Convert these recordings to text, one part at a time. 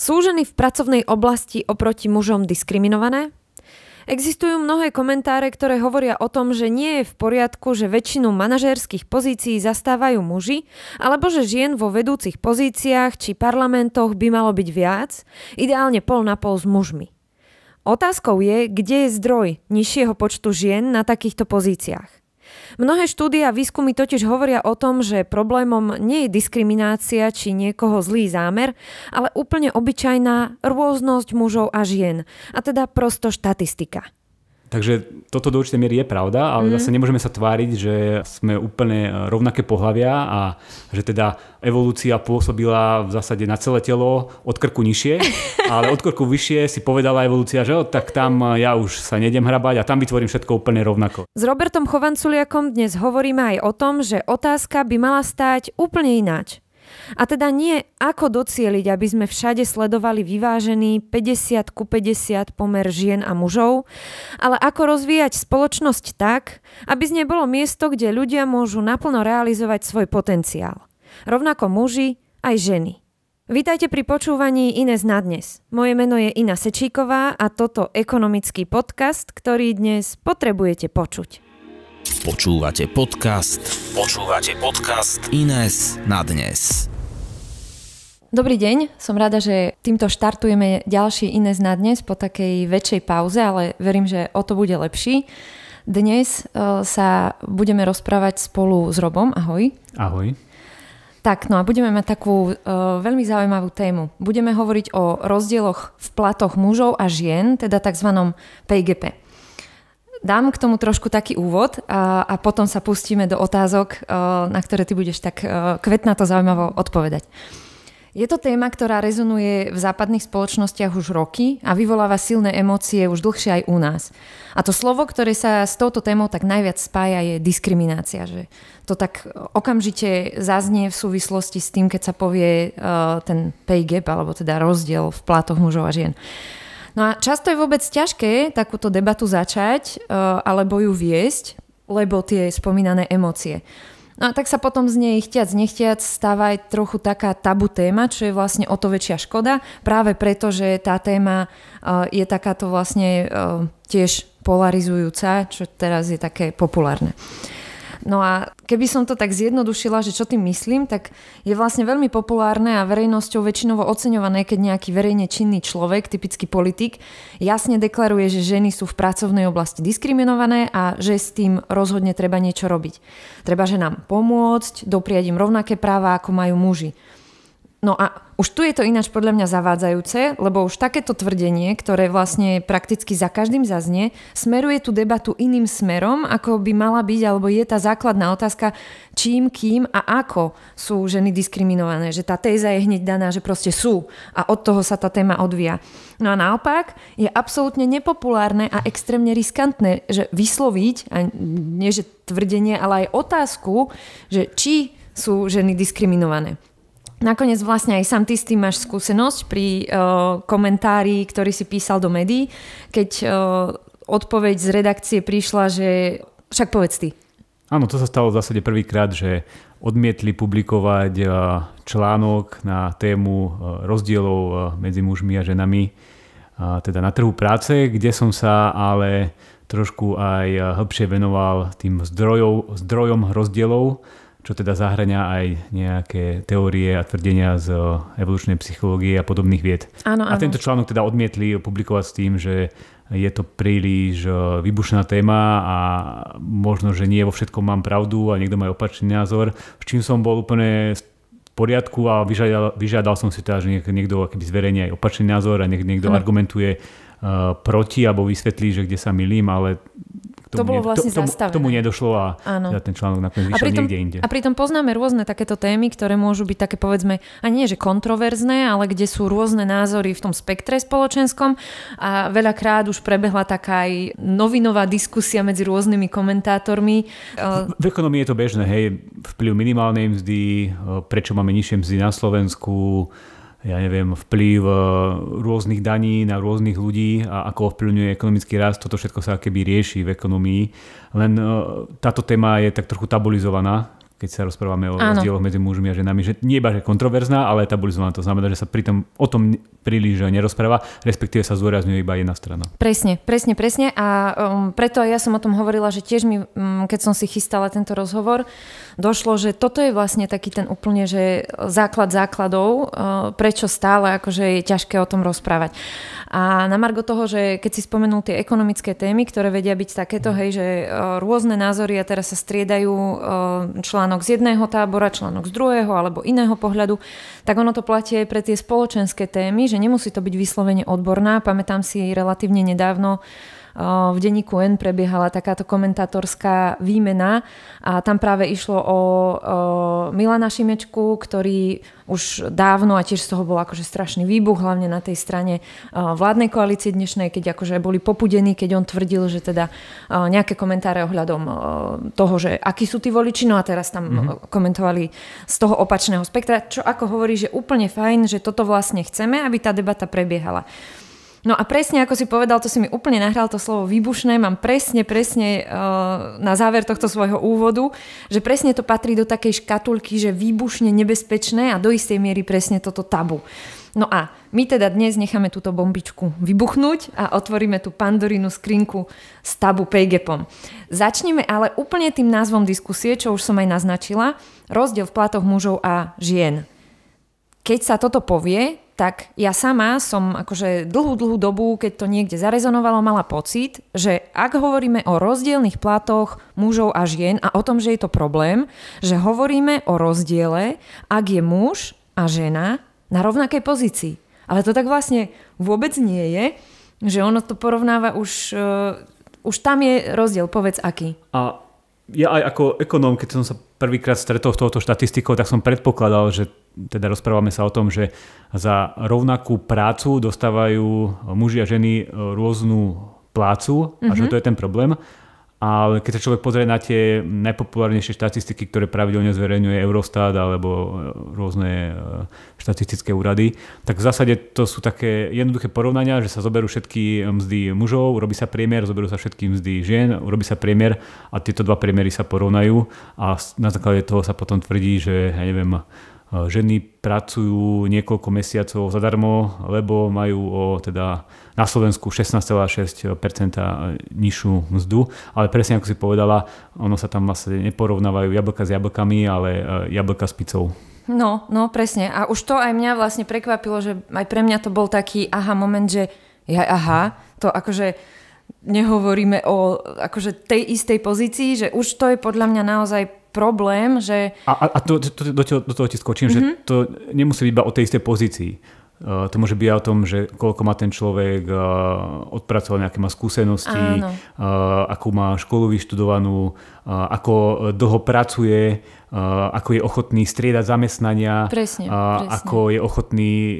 Sú ženy v pracovnej oblasti oproti mužom diskriminované? Existujú mnohé komentáre, ktoré hovoria o tom, že nie je v poriadku, že väčšinu manažérskych pozícií zastávajú muži, alebo že žien vo vedúcich pozíciách či parlamentoch by malo byť viac, ideálne pol na pol s mužmi. Otázkou je, kde je zdroj nižšieho počtu žien na takýchto pozíciách. Mnohé štúdia a výskumy totiž hovoria o tom, že problémom nie je diskriminácia či niekoho zlý zámer, ale úplne obyčajná rôznosť mužov a žien, a teda prosto štatistika. Takže toto do určitej miery je pravda, ale mm. zase nemôžeme sa tváriť, že sme úplne e, rovnaké pohľavia a že teda evolúcia pôsobila v zásade na celé telo od krku nižšie, ale od krku vyššie si povedala evolúcia, že o, tak tam e, ja už sa nedem hrabať a tam vytvorím všetko úplne rovnako. S Robertom Chovanculiakom dnes hovoríme aj o tom, že otázka by mala stáť úplne ináč. A teda nie ako docieliť, aby sme všade sledovali vyvážený 50 ku 50 pomer žien a mužov, ale ako rozvíjať spoločnosť tak, aby z nej bolo miesto, kde ľudia môžu naplno realizovať svoj potenciál. Rovnako muži aj ženy. Vítajte pri počúvaní Ines na dnes. Moje meno je Ina Sečíková a toto ekonomický podcast, ktorý dnes potrebujete počuť. Počúvate podcast. Počúvate podcast Ines na dnes. Dobrý deň, som rada, že týmto štartujeme ďalší iné na dnes po takej väčšej pauze, ale verím, že o to bude lepší. Dnes e, sa budeme rozprávať spolu s Robom. Ahoj. Ahoj. Tak, no a budeme mať takú e, veľmi zaujímavú tému. Budeme hovoriť o rozdieloch v platoch mužov a žien, teda tzv. PGP. Dám k tomu trošku taký úvod a, a potom sa pustíme do otázok, e, na ktoré ty budeš tak kvetná kvetnato zaujímavo odpovedať. Je to téma, ktorá rezonuje v západných spoločnostiach už roky a vyvoláva silné emócie už dlhšie aj u nás. A to slovo, ktoré sa s touto témou tak najviac spája, je diskriminácia. Že to tak okamžite zaznie v súvislosti s tým, keď sa povie uh, ten pay gap, alebo teda rozdiel v platoch mužov a žien. No a často je vôbec ťažké takúto debatu začať uh, alebo ju viesť, lebo tie spomínané emócie. No a tak sa potom z nej chtiac nechtiac stáva aj trochu taká tabu téma, čo je vlastne o to väčšia škoda, práve preto, že tá téma eh, je takáto vlastne eh, tiež polarizujúca, čo teraz je také populárne. No a keby som to tak zjednodušila, že čo tým myslím, tak je vlastne veľmi populárne a verejnosťou väčšinovo oceňované, keď nejaký verejne činný človek, typický politik, jasne deklaruje, že ženy sú v pracovnej oblasti diskriminované a že s tým rozhodne treba niečo robiť. Treba že nám pomôcť, dopriať im rovnaké práva, ako majú muži. No a už tu je to ináč podľa mňa zavádzajúce, lebo už takéto tvrdenie, ktoré vlastne prakticky za každým zaznie, smeruje tú debatu iným smerom, ako by mala byť, alebo je tá základná otázka, čím, kým a ako sú ženy diskriminované. Že tá téza je hneď daná, že proste sú a od toho sa tá téma odvíja. No a naopak je absolútne nepopulárne a extrémne riskantné, že vysloviť, a nie že tvrdenie, ale aj otázku, že či sú ženy diskriminované. Nakoniec vlastne aj sám ty s tým máš skúsenosť pri uh, komentári, ktorý si písal do médií, keď uh, odpoveď z redakcie prišla, že však povedz ty. Áno, to sa stalo v zásade prvýkrát, že odmietli publikovať uh, článok na tému uh, rozdielov uh, medzi mužmi a ženami, uh, teda na trhu práce, kde som sa ale trošku aj hĺbšie venoval tým zdrojov, zdrojom rozdielov čo teda zahrania aj nejaké teórie a tvrdenia z eh, evolučnej psychológie a podobných vied. Áno, áno. A tento článok teda odmietli publikovať s tým, že je to príliš eh, vybušená téma a možno, že nie vo všetkom mám pravdu a niekto má opačný názor, s čím som bol úplne v poriadku a vyžiadal, vyžiadal som si teda, že niekto akýby zverejní aj opačný názor a niek, niekto ano. argumentuje uh, proti alebo vysvetlí, že kde sa milím, ale to bolo vlastne to, tomu, zastavené. K tomu nedošlo a Áno. ten článok nakoniec vyšiel niekde inde. A pritom poznáme rôzne takéto témy, ktoré môžu byť také povedzme, a nie že kontroverzné, ale kde sú rôzne názory v tom spektre spoločenskom a veľakrát už prebehla taká aj novinová diskusia medzi rôznymi komentátormi. V, v ekonomii je to bežné, hej, vplyv minimálnej mzdy, eh, prečo máme nižšie mzdy na Slovensku, ja neviem, vplyv e, rôznych daní na rôznych ľudí a ako ovplyvňuje ekonomický rast, toto všetko sa keby rieši v ekonomii. Len e, táto téma je tak trochu tabulizovaná keď sa rozprávame o ano. rozdieloch medzi mužmi a ženami, že nie iba, že kontroverzná, ale tabuizovaná. To znamená, že sa pri tom o tom príliš nerozpráva, respektíve sa zdôrazňuje iba jedna strana. Presne, presne, presne. A um, preto ja som o tom hovorila, že tiež mi, um, keď som si chystala tento rozhovor, došlo, že toto je vlastne taký ten úplne, že základ základov, uh, prečo stále akože je ťažké o tom rozprávať. A na margo toho, že keď si spomenul tie ekonomické témy, ktoré vedia byť takéto, hej, že uh, rôzne názory a teraz sa striedajú uh, člán článok z jedného tábora, článok z druhého alebo iného pohľadu, tak ono to platí aj pre tie spoločenské témy, že nemusí to byť vyslovene odborná. Pamätám si jej relatívne nedávno v denníku N prebiehala takáto komentátorská výmena a tam práve išlo o, Milana Šimečku, ktorý už dávno a tiež z toho bol akože strašný výbuch, hlavne na tej strane vládnej koalície dnešnej, keď akože boli popudení, keď on tvrdil, že teda nejaké komentáre ohľadom toho, že akí sú tí voliči, no a teraz tam mm-hmm. komentovali z toho opačného spektra, čo ako hovorí, že úplne fajn, že toto vlastne chceme, aby tá debata prebiehala. No a presne ako si povedal, to si mi úplne nahral to slovo výbušné, mám presne, presne e, na záver tohto svojho úvodu, že presne to patrí do takej škatulky, že výbušne nebezpečné a do istej miery presne toto tabu. No a my teda dnes necháme túto bombičku vybuchnúť a otvoríme tú pandorinu skrinku s tabu PGPom. Začneme ale úplne tým názvom diskusie, čo už som aj naznačila, rozdiel v platoch mužov a žien. Keď sa toto povie, tak ja sama som akože dlhú, dlhú dobu, keď to niekde zarezonovalo, mala pocit, že ak hovoríme o rozdielnych platoch mužov a žien a o tom, že je to problém, že hovoríme o rozdiele, ak je muž a žena na rovnakej pozícii. Ale to tak vlastne vôbec nie je, že ono to porovnáva už... Uh, už tam je rozdiel, povedz aký. A ja aj ako ekonóm, keď som sa prvýkrát stretol s touto štatistikou, tak som predpokladal, že teda rozprávame sa o tom, že za rovnakú prácu dostávajú muži a ženy e, rôznu plácu mm-hmm. a že mhm. to je ten problém. Ale keď sa človek pozrie na tie najpopulárnejšie štatistiky, ktoré pravidelne zverejňuje Eurostat alebo e, rôzne e, štatistické úrady, tak v zásade to sú také jednoduché porovnania, že sa zoberú všetky mzdy mužov, urobí sa priemer, zoberú sa všetky mzdy žien, urobí sa priemer a tieto dva priemery sa porovnajú a na základe toho sa potom tvrdí, že ja neviem, ženy pracujú niekoľko mesiacov zadarmo, lebo majú o, teda na Slovensku 16,6% e, nižšiu mzdu, ale presne ako si povedala, ono sa tam vlastne neporovnávajú jablka s jablkami, ale e, jablka s picou. No, no presne. A už to aj mňa vlastne prekvapilo, že aj pre mňa to bol taký aha moment, že ja, aha, to akože nehovoríme o akože tej istej pozícii, že už to je podľa mňa naozaj problém, že... A, a to, to, do, toho, do toho ti skočím, mm-hmm. že mhm. to nemusí byť iba o tej istej pozícii. Uh, to môže byť aj o tom, že koľko má ten človek uh, odpracoval, nejaké má skúsenosti, uh, akú má školu vyštudovanú, uh, ako dlho pracuje, ako je ochotný striedať zamestnania, presne, presne. ako je ochotný e,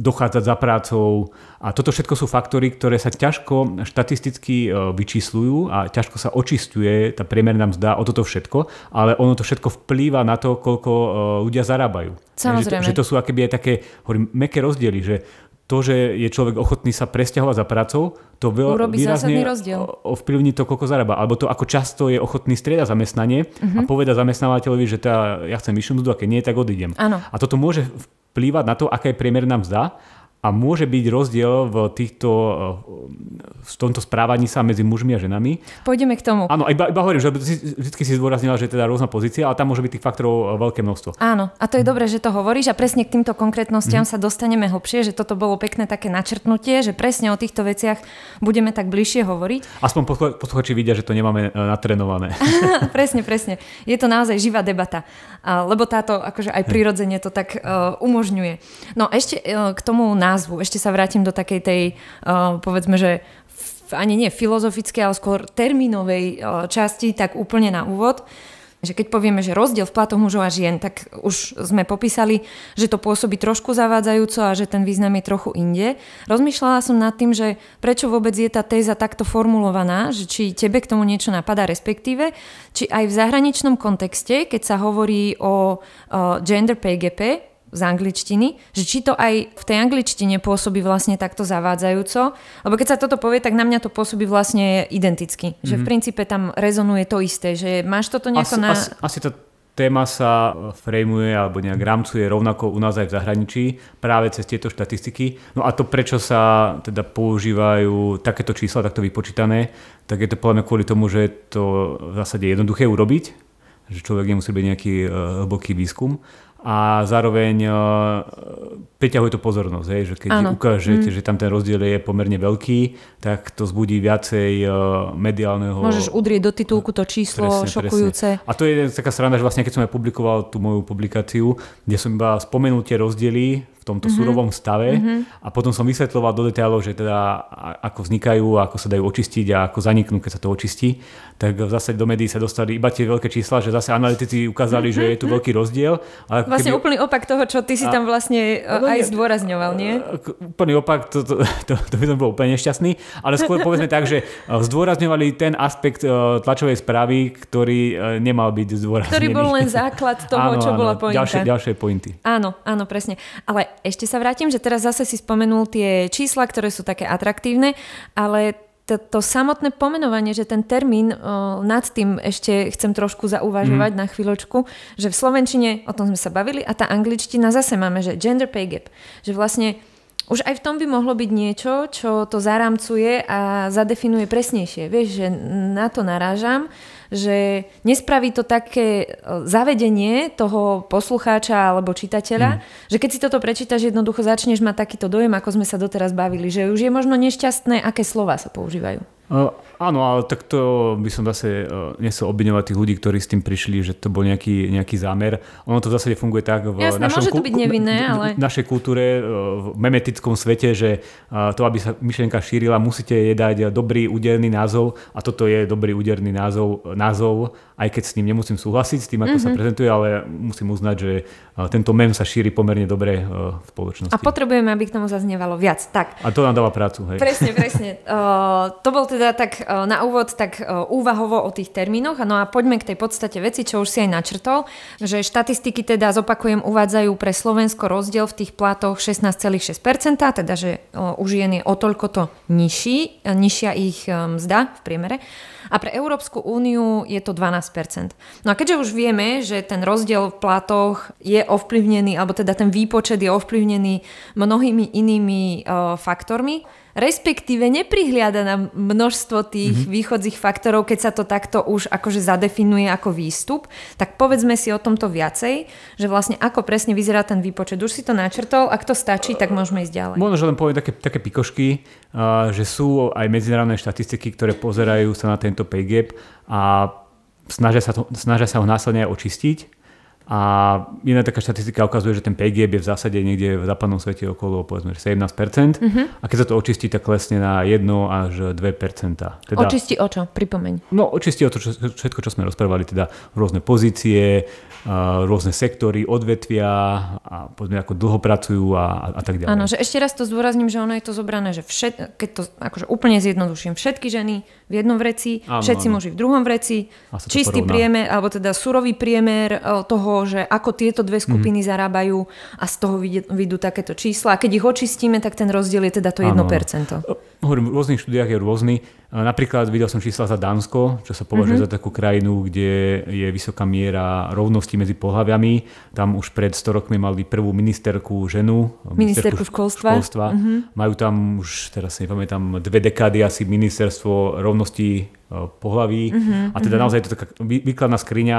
dochádzať za prácou. A toto všetko sú faktory, ktoré sa ťažko štatisticky e, vyčíslujú a ťažko sa očistuje tá priemerná mzda o toto všetko, ale ono to všetko vplýva na to, koľko e, ľudia zarábajú. Samozrejme. Že to, že to sú akéby aj také, hovorím, meké rozdiely, že to, že je človek ochotný sa presťahovať za prácou, to veľ, Urobí výrazne ovplyvní to, koľko zarába. Alebo to, ako často je ochotný striedať zamestnanie uh-huh. a mhm. poveda zamestnávateľovi, že tá, teda ja chcem vyššiu mzdu a keď nie, tak odídem. Ano. A toto môže vplývať na to, aká je priemerná mzda a môže byť rozdiel v, týchto, eh, v tomto správaní sa medzi mužmi a ženami. Pôjdeme k tomu. Áno, iba, iba hovorím, že vždy si zdôraznila, že je teda rôzna pozícia, ale tam môže byť tých faktorov eh, veľké množstvo. Áno, a to je dobré, že to hovoríš a presne k týmto konkrétnostiam mm. sa dostaneme hlbšie, že toto bolo pekné také načrtnutie, že presne o týchto veciach budeme tak bližšie hovoriť. Aspoň posluchači vidia, že to nemáme eh, natrenované. presne, presne. Je to naozaj živá debata lebo táto akože aj prirodzene to tak uh, umožňuje. No ešte uh, k tomu názvu, ešte sa vrátim do takej tej, uh, povedzme, že ani nie filozofické, ale skôr termínovej časti, tak úplne na úvod že keď povieme, že rozdiel v platoch mužov a žien, tak už sme popísali, že to pôsobí trošku zavádzajúco a že ten význam je trochu inde. Rozmýšľala som nad tým, že prečo vôbec je tá téza takto formulovaná, že či tebe k tomu niečo napadá, respektíve, či aj v zahraničnom kontexte, keď sa hovorí o, o gender pay z angličtiny, že či to aj v tej angličtine pôsobí vlastne takto zavádzajúco, lebo keď sa toto povie, tak na mňa to pôsobí vlastne identicky, mm-hmm. že v mhm. princípe tam rezonuje to isté, že máš toto nejako asi, na... Asi, asi to téma sa e, frejmuje alebo nejak rámcuje rovnako u nás aj v zahraničí práve cez tieto štatistiky. No a to, prečo sa teda používajú takéto čísla, takto vypočítané, tak je to podľa mňa kvôli tomu, že je to v zásade jednoduché urobiť, že človek nemusí byť nejaký e, hlboký výskum a zároveň uh, e, priťahuje to pozornosť, hej, že keď ano. ukážete, mm. že tam ten rozdiel je pomerne veľký, tak to zbudí viacej uh, mediálneho... Môžeš udrieť do titulku to číslo presne, šokujúce. Presne. A to je taká sranda, že vlastne keď som aj publikoval tú moju publikáciu, kde som iba spomenul tie rozdiely v tomto mm-hmm. surovom stave mm-hmm. a potom som vysvetľoval do detailov, že teda ako vznikajú, ako sa dajú očistiť a ako zaniknú, keď sa to očistí. Tak zase do médií sa dostali iba tie veľké čísla, že zase analytici ukázali, mm-hmm. že je tu veľký rozdiel. Ale vlastne keby... úplný opak toho, čo ty si tam vlastne a... No, eh, no aj zdôrazňoval, nie? Eh, úplný opak, to, to, to, to by som bol úplne nešťastný, ale skôr povedzme tak, že eh, zdôrazňovali ten aspekt tlačovej správy, ktorý nemal byť zdôraznený. Ktorý bol len základ toho, áno, čo áno, bola pointa. Ďalšie, ďalšie pointy. Áno, áno, presne. Ale ešte sa vrátim, že teraz zase si spomenul tie čísla, ktoré sú také atraktívne, ale to, to samotné pomenovanie, že ten termín o, nad tým ešte chcem trošku zauvažovať mm. na chvíľočku, že v Slovenčine, o tom sme sa bavili, a tá angličtina zase máme, že gender pay gap, že vlastne už aj v tom by mohlo byť niečo, čo to zarámcuje a zadefinuje presnejšie. Vieš, že na to narážam, že nespraví to také e, zavedenie toho poslucháča alebo čitateľa, mm. že keď si toto prečítaš, jednoducho začneš mať takýto dojem, ako sme sa doteraz bavili, že už je možno nešťastné, aké slova sa používajú. Uh, áno, ale tak to by som zase uh, e, nesel obviňovať tých ľudí, ktorí s tým prišli, že to bol nejaký, nejaký zámer. Ono to v zásade funguje tak v Jasne, našom, môže to byť nevinné, ale... v našej kultúre, uh, v memetickom svete, že uh, to, aby sa myšlienka šírila, musíte jej dať dobrý úderný názov a toto je dobrý úderný názov názov, aj keď s ním nemusím súhlasiť, s tým, ako mm-hmm. sa mhm. prezentuje, ale musím uznať, že eh, tento mem sa šíri pomerne dobre eh, v spoločnosti. A potrebujeme, aby k tomu zaznievalo viac. Tak. A to nám dáva prácu. Hej. Presne, presne. Uh, to bol teda tak uh, na úvod tak uh, úvahovo o tých termínoch. No a poďme k tej podstate veci, čo už si aj načrtol, že štatistiky teda zopakujem uvádzajú pre Slovensko rozdiel v tých platoch 16,6%, teda že u žien je o toľko to nižší, nižšia ich mzda v priemere a pre Európsku úniu je to 12%. No a keďže už vieme, že ten rozdiel v platoch je ovplyvnený, alebo teda ten výpočet je ovplyvnený mnohými inými e, faktormi, respektíve neprihliada na množstvo tých mm-hmm. východzích faktorov, keď sa to takto už akože zadefinuje ako výstup, tak povedzme si o tomto viacej, že vlastne ako presne vyzerá ten výpočet. Už si to načrtol, ak to stačí, tak môžeme ísť ďalej. Možno, že len poviem také, také pikošky, že sú aj medzinárodné štatistiky, ktoré pozerajú sa na tento pay gap a snažia sa, to, snažia sa ho následne očistiť a iná taká štatistika ukazuje, že ten PGB je v zásade niekde v západnom svete okolo povedzme 17%. Uh-huh. Mhm. A keď sa to očistí, tak klesne na 1 až 2%. Teda, očistí o čo? Pripomeň. No očistí o to čo, všetko, čo sme rozprávali, teda rôzne pozície, uh, rôzne sektory, odvetvia a povedzme ako dlho pracujú a, a tak ďalej. Áno, že ešte raz to zúrazním, že ono je to zobrané, že všet, keď to akože úplne zjednoduším, všetky ženy v jednom vreci, áno, všetci áno. muži v druhom vreci, čistý porovná. priemer, alebo teda surový priemer e, toho toho, že ako tieto dve mhm. skupiny mm. zarábajú a z toho vidú takéto čísla. A keď ich očistíme, tak ten rozdiel je teda to ano. 1%. Hovorím, v rôznych štúdiách je rôzny. Napríklad videl som čísla za Dánsko, čo sa považuje mm-hmm. za takú krajinu, kde je vysoká miera rovnosti medzi pohľaviami. Tam už pred 100 rokmi mali prvú ministerku ženu. Ministerku, ministerku školstva. školstva. Mm-hmm. Majú tam už, teraz si nepamätám, dve dekády asi ministerstvo rovnosti pohlaví. Mm-hmm. A teda mhm. naozaj je to taká výkladná skriňa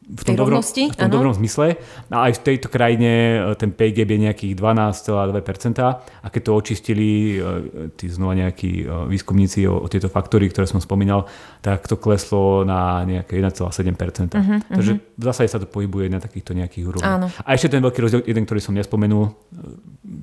v tom, dobrom, v tom dobrom zmysle. No a aj v tejto krajine e, ten pay gap je nejakých 12,2%. A keď to očistili e, tí znova nejakí e, výskumníci o, o tieto faktory, ktoré som spomínal, tak to kleslo na nejaké 1,7%. Uh-huh, mhm, mhm. Takže uh-huh. v zásade sa to pohybuje na takýchto nejakých úrovniach. A ešte ten veľký rozdiel, jeden, ktorý som nespomenul,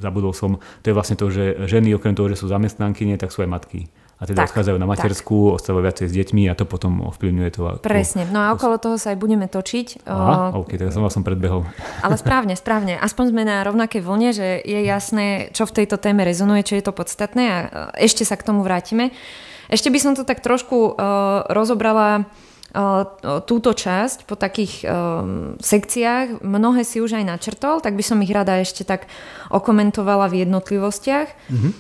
zabudol som, to je vlastne to, že ženy okrem toho, že sú zamestnankyne, tak sú aj matky a teda tak, odchádzajú na materskú, tak. ostávajú viacej s deťmi a to potom ovplyvňuje to. Presne, no a okolo toho sa aj budeme točiť. Aha, ok, tak som vás som predbehol. Ale správne, správne. Aspoň sme na rovnakej vlne, že je jasné, čo v tejto téme rezonuje, čo je to podstatné a e, ešte sa k tomu vrátime. Ešte by som to tak trošku uh, rozobrala túto časť po takých sekciách, mnohé si už aj načrtol, tak by som ich rada ešte tak okomentovala v jednotlivostiach. Mm-hmm.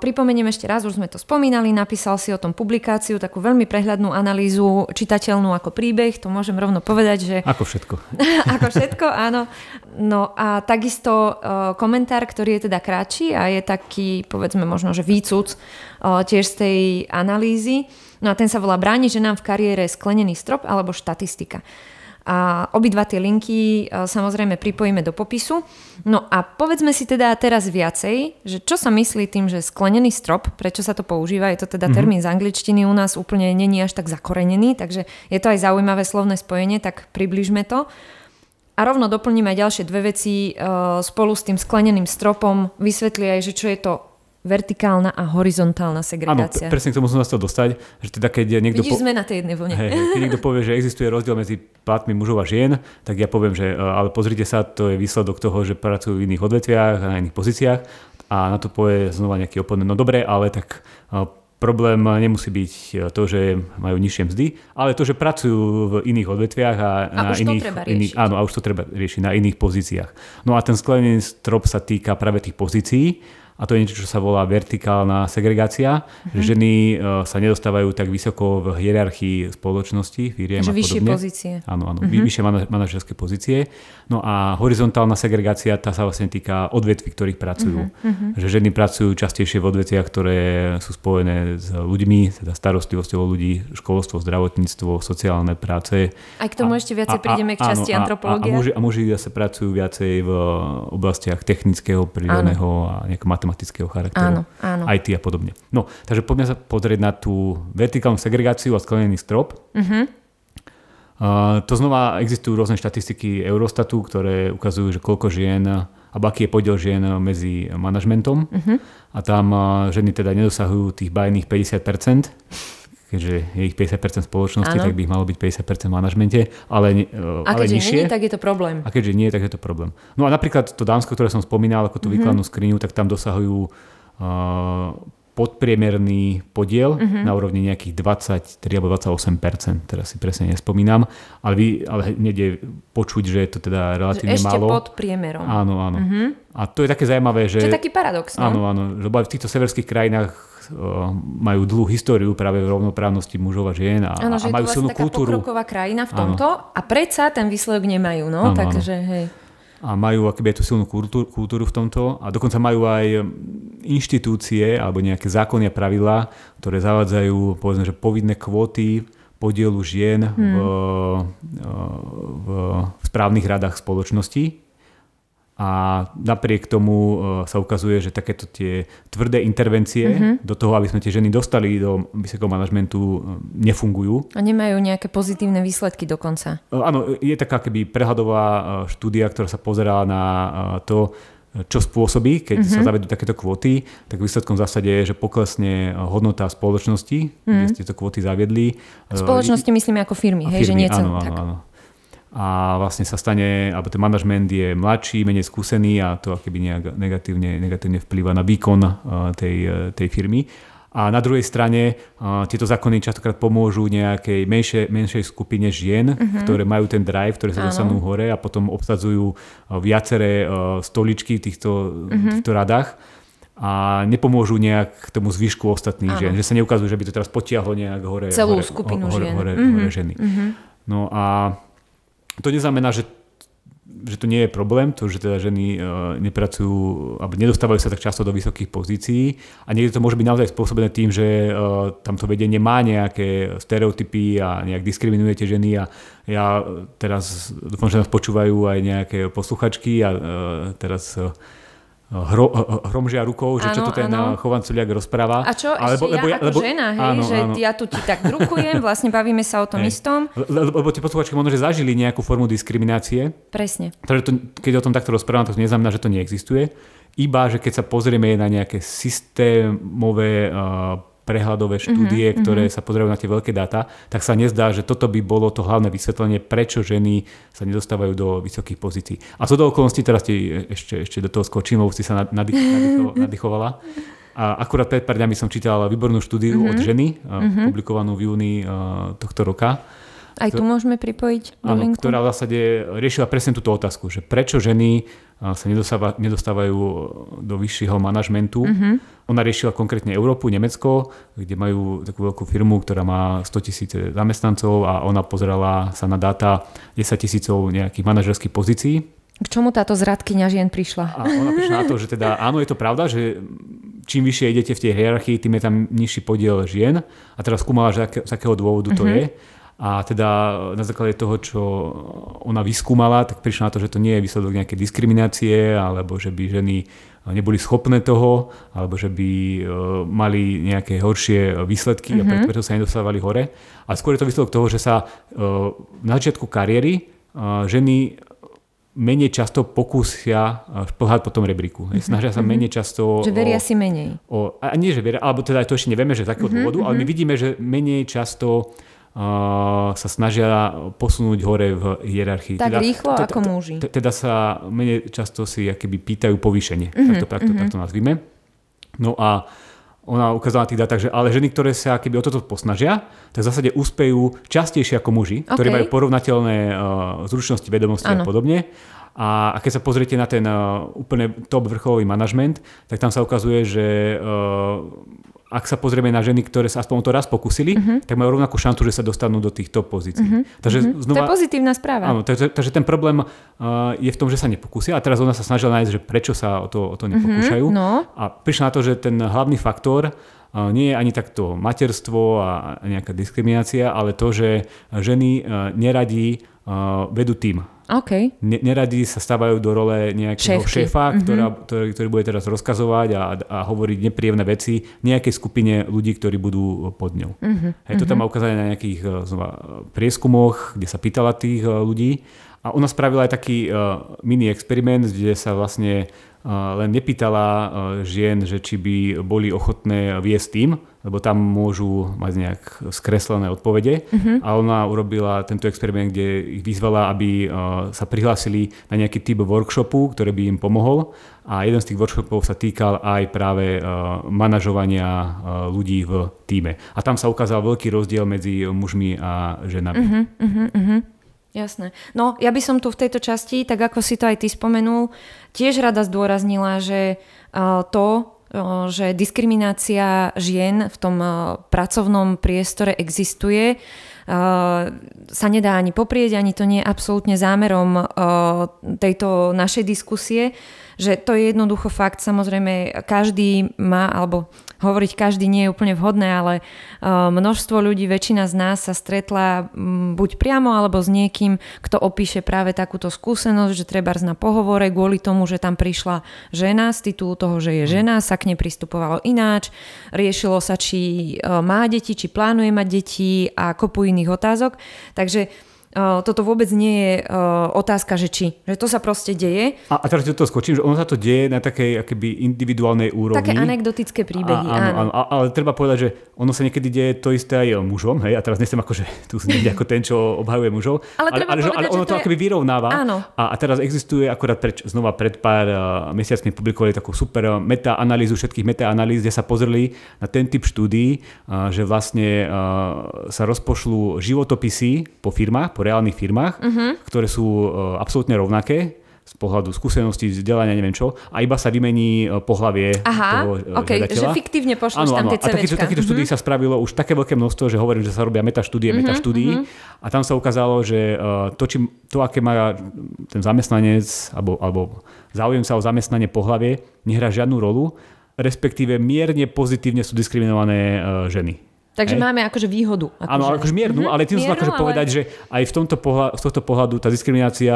pripomeniem ešte raz, už sme to spomínali, napísal si o tom publikáciu, takú veľmi prehľadnú analýzu, čitateľnú ako príbeh, to môžem rovno povedať, že... Ako všetko. ako všetko, áno. No a takisto komentár, ktorý je teda kratší a je taký, povedzme možno, že výcuc tiež z tej analýzy No a ten sa volá Bráni ženám v kariére sklenený strop alebo štatistika. A obidva tie linky e, samozrejme pripojíme do popisu. No a povedzme si teda teraz viacej, že čo sa myslí tým, že sklenený strop, prečo sa to používa, je to teda mm-hmm. termín z angličtiny, u nás úplne není až tak zakorenený, takže je to aj zaujímavé slovné spojenie, tak približme to. A rovno doplníme aj ďalšie dve veci e, spolu s tým skleneným stropom, vysvetlí aj, že čo je to vertikálna a horizontálna segregácia. Áno, presne k tomu som sa to dostať, že teda keď niekto... Vidíš, po... sme na tej jednej vlne. Hey, keď niekto povie, že existuje rozdiel medzi platmi mužov a žien, tak ja poviem, že e, ale pozrite sa, to je výsledok toho, že pracujú v iných odvetviach a na iných pozíciách a na to povie znova nejaký oponent, no dobre, ale tak e, problém nemusí byť e, to, že majú nižšie mzdy, ale to, že pracujú v iných odvetviach a, a na iných, iných, áno, a už to treba riešiť na iných pozíciách. No a ten sklenený strop sa týka práve tých pozícií a to je niečo, čo sa volá vertikálna segregácia, mm-hmm. že ženy e, sa nedostávajú tak vysoko v hierarchii spoločnosti, firiem a vyššie podobne. pozície. Áno, áno, mm-hmm. vyššie manažerské pozície. No a horizontálna segregácia, tá sa vlastne týka odvetví, ktorých pracujú. Mm-hmm. Že ženy pracujú častejšie v odvetviach, ktoré sú spojené s ľuďmi, teda starostlivosťou o ľudí, školstvo, zdravotníctvo, sociálne práce. Aj k tomu a, ešte viacej a, prídeme a, k časti áno, antropológie. A, a, muži, a muži zase pracujú viacej v e, oblastiach technického, prírodného a nejakého matematického charakteru. Áno, áno. IT a podobne. No, takže poďme sa pozrieť na tú vertikálnu segregáciu a sklenený strop. Uh-huh. Uh, to znova existujú rôzne štatistiky Eurostatu, ktoré ukazujú, že koľko žien alebo aký je podiel žien medzi manažmentom. Uh-huh. A tam ženy teda nedosahujú tých bajných 50% keďže je ich 50% spoločnosti, ano. tak by ich malo byť 50% v manažmente, ale, a ale nižšie. Nie, tak je to problém. A keďže nie, tak je to problém. No a napríklad to Dánsko, ktoré som spomínal, ako tú mm-hmm. výkladnú skriňu, tak tam dosahujú uh, podpriemerný podiel uh-huh. na úrovni nejakých 23 alebo 28 teraz si presne nespomínam, ale, vy, ale hneď je počuť, že je to teda relatívne ešte málo. pod priemerom. Áno, áno. Uh-huh. A to je také zaujímavé, že... To je taký paradox. No? Áno, áno, lebo aj v týchto severských krajinách eh, majú dlhú históriu práve v rovnoprávnosti mužov a žien a, áno, že a majú silnú kultúru. Áno, že je krajina v tomto ano. a predsa ten výsledok nemajú, no, takže hej a majú akoby tú silnú kultúru, kultúru v tomto a dokonca majú aj inštitúcie alebo nejaké zákony a pravidlá, ktoré zavádzajú povedzme, že povinné kvóty podielu žien hmm. v, v, v správnych radách spoločnosti. A napriek tomu e, sa ukazuje, že takéto tie tvrdé intervencie mm-hmm. do toho, aby sme tie ženy dostali do vysokého manažmentu, e, nefungujú. A nemajú nejaké pozitívne výsledky dokonca. E, áno, je taká keby prehľadová štúdia, ktorá sa pozerala na to, čo spôsobí, keď mm-hmm. sa mhm. zavedú takéto kvóty, tak výsledkom v zásade je, že poklesne eh, hodnota spoločnosti, mm-hmm. kde mhm. ste to kvóty zaviedli. Eh, spoločnosti myslíme ako firmy, hej, firmy, že nie Áno, áno, tak. áno. A vlastne sa stane, alebo ten manažment je mladší, menej skúsený a to akoby nejak negatívne, negatívne vplýva na výkon eh, tej, tej firmy. A na druhej strane uh, tieto zákony častokrát pomôžu nejakej menšie, menšej skupine žien, mm-hmm. ktoré majú ten drive, ktoré sa dostanú hore a potom obsadzujú viaceré uh, stoličky v týchto, mm-hmm. týchto radách a nepomôžu nejak k tomu zvyšku ostatných Áno. žien. Že sa neukazujú, že by to teraz potiahlo nejak hore. Celú hore, skupinu hore, žien. Hore, hore, mm-hmm. hore ženy. Mhm. No a to neznamená, že že to nie je problém, to, že teda ženy e, nepracujú alebo nedostávajú sa tak často do vysokých pozícií a niekde to môže byť naozaj spôsobené tým, že e, tamto vedenie má nejaké stereotypy a nejak diskriminujete ženy a ja teraz dúfam, že nás počúvajú aj nejaké posluchačky a e, teraz hro, eh, eh, hromžia rukou, že ano, čo to ten ano. Eh, chovanculiak rozpráva. A čo ešte lebo, ja, lebo, ako žena, hej, áno, že áno. ja tu ti tak drukujem, vlastne bavíme sa o tom hej. istom. Lebo, lebo tie posluchačky možno, že zažili nejakú formu diskriminácie. Presne. Takže to, keď o tom takto rozprávam, to neznamená, že to neexistuje. Iba, že keď sa pozrieme na nejaké systémové uh, prehľadové štúdie, mm-hmm, ktoré mm-hmm. sa pozerajú na tie veľké dáta, tak sa nezdá, že toto by bolo to hlavné vysvetlenie, prečo ženy sa nedostávajú do vysokých pozícií. A co do okolností, teraz ti ešte, ešte do toho skočím, si sa nadych, nadýchovala. A akurát pred pár dňami som čítal výbornú štúdiu mm-hmm. od ženy, mm-hmm. publikovanú v júni tohto roka. Aj tu môžeme pripojiť. Áno, ktorá v zásade riešila presne túto otázku, že prečo ženy sa nedostáva, nedostávajú e, do vyššieho manažmentu. Mm-hmm. Ona riešila konkrétne Európu, Nemecko, kde majú takú veľkú firmu, ktorá má 100 tisíc zamestnancov a ona pozerala sa na dáta 10 tisícov nejakých manažerských pozícií. K čomu táto zradkyňa žien prišla? A ona prišla na to, že teda áno, je to pravda, že čím vyššie idete v tej hierarchii, tým je tam nižší podiel žien. A teraz skúmala, že z akého dôvodu to mm to je a teda e, na základe toho, čo ona vyskúmala, tak prišla na to, že to nie je výsledok nejakej diskriminácie, alebo že by ženy e, neboli schopné toho, alebo že by e, mali nejaké horšie výsledky mm-hmm. a mhm. preto sa nedostávali hore. A skôr je to výsledok toho, že sa na začiatku kariéry ženy menej často pokúsia plhať po tom rebríku. Mm-hmm. Snažia sa mhm. menej často... Že veria o, si menej. O, a nie, že veria, alebo teda to ešte nevieme, že z takého mm-hmm. dôvodu, ale my mhm. vidíme, že menej často sa snažia posunúť hore v hierarchii. Tak teda, rýchlo teda, ako muži. Teda sa menej často si akéby pýtajú povýšenie, mm-hmm, takto, takto, mm-hmm. takto mhm. nazvime. No a ona ukázala na tých dátach, že ale ženy, ktoré sa keby o toto posnažia, tak v zásade úspejú častejšie ako muži, okay. ktorí majú porovnateľné uh, zručnosti, vedomosti ano. a podobne. A, a keď sa pozriete na ten uh, úplne top vrcholový manažment, tak tam sa ukazuje, že uh, ak sa pozrieme na ženy, ktoré sa aspoň to raz pokusili, uh-huh. Mhm. tak majú rovnakú šancu, že sa dostanú do týchto pozícií. Uh-huh. Takže uh-huh. Mhm. Znova, to je pozitívna správa. Áno, takže, takže ten problém uh, je v tom, že sa nepokusia a teraz ona sa snažila nájsť, že prečo sa o to, o to nepokúšajú. Uh-huh. No. A prišla na to, že ten hlavný faktor nie je ani takto materstvo a nejaká diskriminácia, ale to, že ženy e, neradí e, vedú tým. Okay. Neradi sa stávajú do role nejakého Šéfky. šéfa, mm-hmm. ktorý, ktorý bude teraz rozkazovať a, a hovoriť nepríjemné veci nejakej skupine ľudí, ktorí budú pod ňou. Mm-hmm. Hej, to tam mhm. má ukázané na nejakých e, znova, prieskumoch, kde sa pýtala tých ľudí. A ona spravila aj taký uh, mini experiment, kde sa vlastne len nepýtala e, žien, že či by boli ochotné viesť tým, lebo tam môžu mať nejak skreslené odpovede. Uh-huh. A ona urobila tento experiment, kde ich vyzvala, aby e, sa prihlásili na nejaký typ workshopu, ktorý by im pomohol. A jeden z tých workshopov sa týkal aj práve e, manažovania ľudí v týme. A tam sa ukázal veľký rozdiel medzi mužmi a ženami. Uh-huh, uh-huh. Jasné. No, ja by som tu v tejto časti, tak ako si to aj ty spomenul, tiež rada zdôraznila, že e, to, e, že diskriminácia žien v tom e, pracovnom priestore existuje, Ehm, sa nedá ani poprieť, ani to nie je absolútne zámerom ehm, tejto našej diskusie, že to je jednoducho fakt. Samozrejme, každý má, alebo hovoriť každý nie je úplne vhodné, ale ehm, množstvo ľudí, väčšina z nás sa stretla mm, buď priamo, alebo s niekým, kto opíše práve takúto skúsenosť, že treba na pohovore kvôli tomu, že tam prišla žena z titulu toho, že je mm. žena, sa k nej pristupovalo ináč, riešilo sa, či má deti, či plánuje mať deti a kopu iných otázok. Takže toto vôbec nie je otázka, že či. Že to sa proste deje. A, a teraz to skočím, že ono sa to deje na takej akéby individuálnej úrovni. Také anekdotické príbehy. A, áno, áno. A, ale treba povedať, že ono sa niekedy deje to isté aj e, mužom. Hej? A teraz ako, že tu niekde ako ten, čo obhajuje mužov. Ale, ale, ale, povedať, ale ono to, to je... akoby vyrovnáva. Áno. A, a teraz existuje, akorát preč, znova pred pár e, mesiacmi publikovali takú super e, metaanalýzu všetkých metaanalýz, kde sa pozreli na ten typ štúdií, že vlastne sa rozpošlú životopisy po firmách, po v reálnych firmách, uh-huh. ktoré sú e, absolútne rovnaké z pohľadu skúseností, vzdelania, neviem čo, a iba sa vymení e, pohlavie Aha, toho e, okay, žiadateľa. že fiktívne pošleš ano, tam tie CVčka. A takýchto, takýchto mm-hmm. štúdí sa spravilo už také veľké množstvo, že hovorím, že sa robia metaštúdie, mm-hmm, metaštúdii, mm-hmm. a tam sa ukázalo, že to, či, to, aké má ten zamestnanec alebo, alebo záujem sa o zamestnanie pohlavie, nehrá žiadnu rolu, respektíve mierne pozitívne sú diskriminované ženy. Takže Hej. máme akože výhodu. Akože. Áno, akože miernu, mm-hmm, ale tým som akože ale... povedať, že aj v, tomto pohľa, v tohto pohľadu tá diskriminácia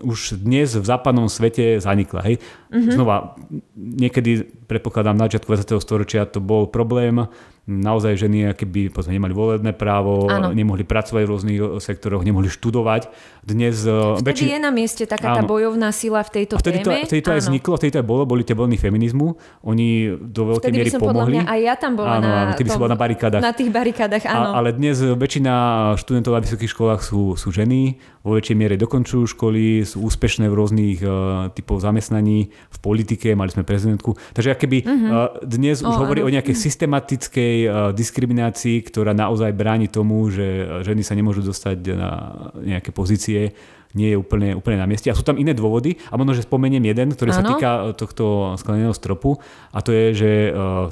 už dnes v západnom svete zanikla. Hej. Mm-hmm. Znova, niekedy, predpokladám, na začiatku 20. storočia to bol problém. Naozaj ženy keby pozme, nemali volebné právo, ano. nemohli pracovať v rôznych eh, sektoroch, nemohli študovať. Dnes... Eh, vtedy väčši... je na mieste taká áno. tá bojovná sila v tejto a vtedy téme. To, vtedy to áno. aj vzniklo, vtedy to aj bolo, boli tie vlny feminizmu. Oni do veľkej vtedy miery by som pomohli. Podľa mňa, aj ja tam bola áno, na, tom, bola na barikádach. Na tých barikádach, áno. A, ale dnes eh, väčšina študentov na vysokých školách sú, sú ženy, vo väčšej miere dokončujú školy, sú úspešné v rôznych uh, typov zamestnaní v politike, mali sme prezidentku. Takže akéby mm-hmm. dnes už oh, hovorí o nejakej systematickej eh, diskriminácii, ktorá naozaj bráni tomu, že eh, ženy sa nemôžu dostať na nejaké pozície nie je úplne, úplne na mieste. A sú tam iné dôvody a možno, že spomeniem jeden, ktorý ano. sa týka tohto skleneného stropu a to je, že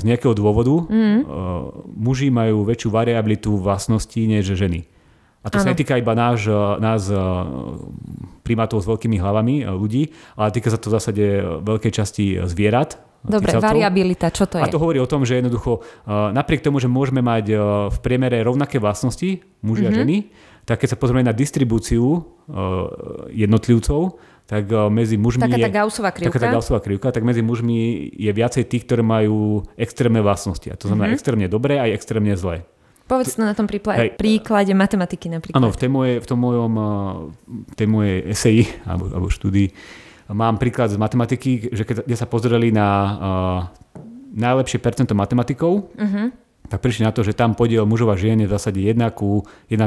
z nejakého dôvodu mm. muži majú väčšiu variabilitu vlastností než ženy. A to ano. sa netýka iba náš, eh, nás eh, primátov s veľkými hlavami eh, ľudí, ale týka sa to v zásade veľkej časti zvierat, Dobre, celtov. variabilita, čo to je? A to hovorí o tom, že jednoducho napriek tomu, že môžeme mať v priemere rovnaké vlastnosti muži mm-hmm. a mhm. ženy, tak keď sa pozrieme na distribúciu jednotlivcov, tak medzi mužmi taká tá krivka. Taká tá krivka, tak medzi mužmi je viacej tých, ktoré majú extrémne vlastnosti. A to znamená mm-hmm. extrémne dobré aj extrémne zlé. Povedz to na tom príklade, hej, príklade matematiky napríklad. Áno, v, tej moje, v tom mojom, eh, tej mojej eseji alebo, alebo štúdii mám príklad z matematiky, že keď, kde sa pozreli na uh, najlepšie percento matematikov, uh-huh. tak prišli na to, že tam podiel mužov a žien je v zásade 1 ku 1,1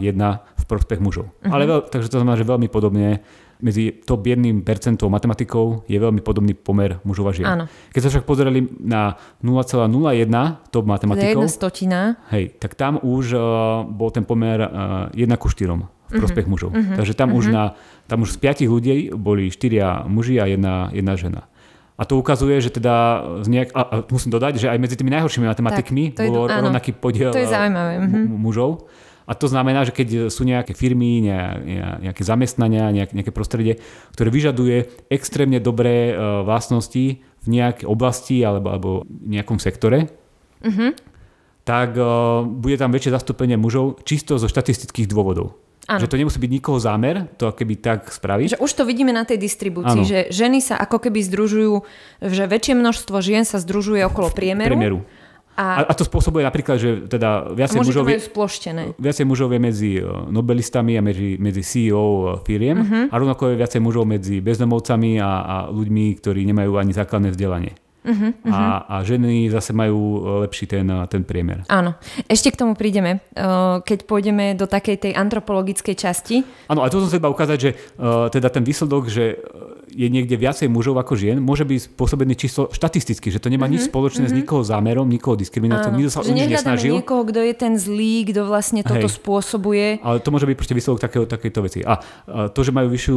v prospech mužov. Uh-huh. Ale veľ, takže to znamená, že veľmi podobne medzi top 1% matematikov je veľmi podobný pomer mužov a žien. Áno. Keď sa však pozerali na 0,01 top matematikov, stotina. Hej, tak tam už uh, bol ten pomer uh, eh, 1 ku 4 v mhm. prospech mužov. Uh-huh. Takže tam, uh-huh. už mhm. na, tam už z 5 ľudí boli 4 muži a jedna, 1 žena. A to ukazuje, že teda z nejak, a, a musím dodať, že aj medzi tými najhoršími matematikmi tak, to je, bol áno, rovnaký podiel to je eh, mužov. A to znamená, že keď sú nejaké firmy, nejaké zamestnania, nejaké prostredie, ktoré vyžaduje extrémne dobré e, vlastnosti v nejakej oblasti alebo, alebo nejakom sektore, mm-hmm. tak uh, bude tam väčšie zastúpenie mužov čisto zo štatistických dôvodov. Ano. Že to nemusí byť nikoho zámer, to keby tak spraviť. Že už to vidíme na tej distribúcii, ano. že ženy sa ako keby združujú, že väčšie množstvo žien sa združuje okolo priemeru. priemeru a, a to spôsobuje napríklad, že teda viacej mužov, viacej mužov je medzi e, nobelistami a medzi, medzi CEO e, firiem uh-huh. a rovnako je viacej mužov medzi bezdomovcami a, a ľuďmi, ktorí nemajú ani základné vzdelanie. Uh-huh, uh-huh. A, mhm. a ženy zase majú e, lepší ten, ten priemer. Áno. Ešte k tomu prídeme, keď pôjdeme do takej tej antropologickej časti. Áno, a tu som sa iba ukázať, že teda ten výsledok, že je niekde viacej mužov ako žien, môže byť spôsobený čisto štatisticky, že to nemá mm-hmm, nič mhm, spoločné mm-hmm. s mhm. nikoho zámerom, nikoho diskrimináciou, nikto sa o nič nesnažil. niekoho, kto je ten zlý, kto vlastne toto Hej. spôsobuje. Ale to môže byť proste výsledok takéto takejto veci. A, a to, že majú vyššiu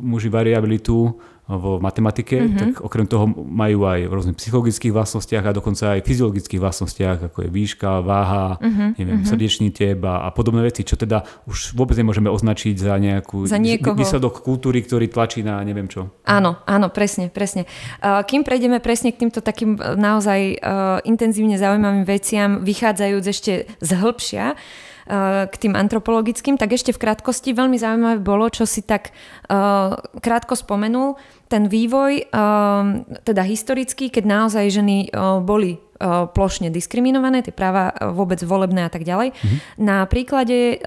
muži variabilitu, v matematike, mm-hmm. tak okrem toho majú aj v rôznych psychologických vlastnostiach a dokonca aj fyziologických vlastnostiach, ako je výška, váha, mm-hmm. neviem, mm-hmm. srdečný teb a, a podobné veci, čo teda už vôbec nemôžeme označiť za nejakú za výsledok kultúry, ktorý tlačí na neviem čo. Áno, áno, presne, presne. Kým prejdeme presne k týmto takým e, naozaj e, intenzívne zaujímavým veciam, vychádzajúc ešte z hĺbšia, k tým antropologickým, tak ešte v krátkosti veľmi zaujímavé bolo, čo si tak e, krátko spomenul, ten vývoj, e, teda historický, keď naozaj ženy e, boli plošne diskriminované, tie práva vôbec volebné a tak ďalej. Mhm. Na príklade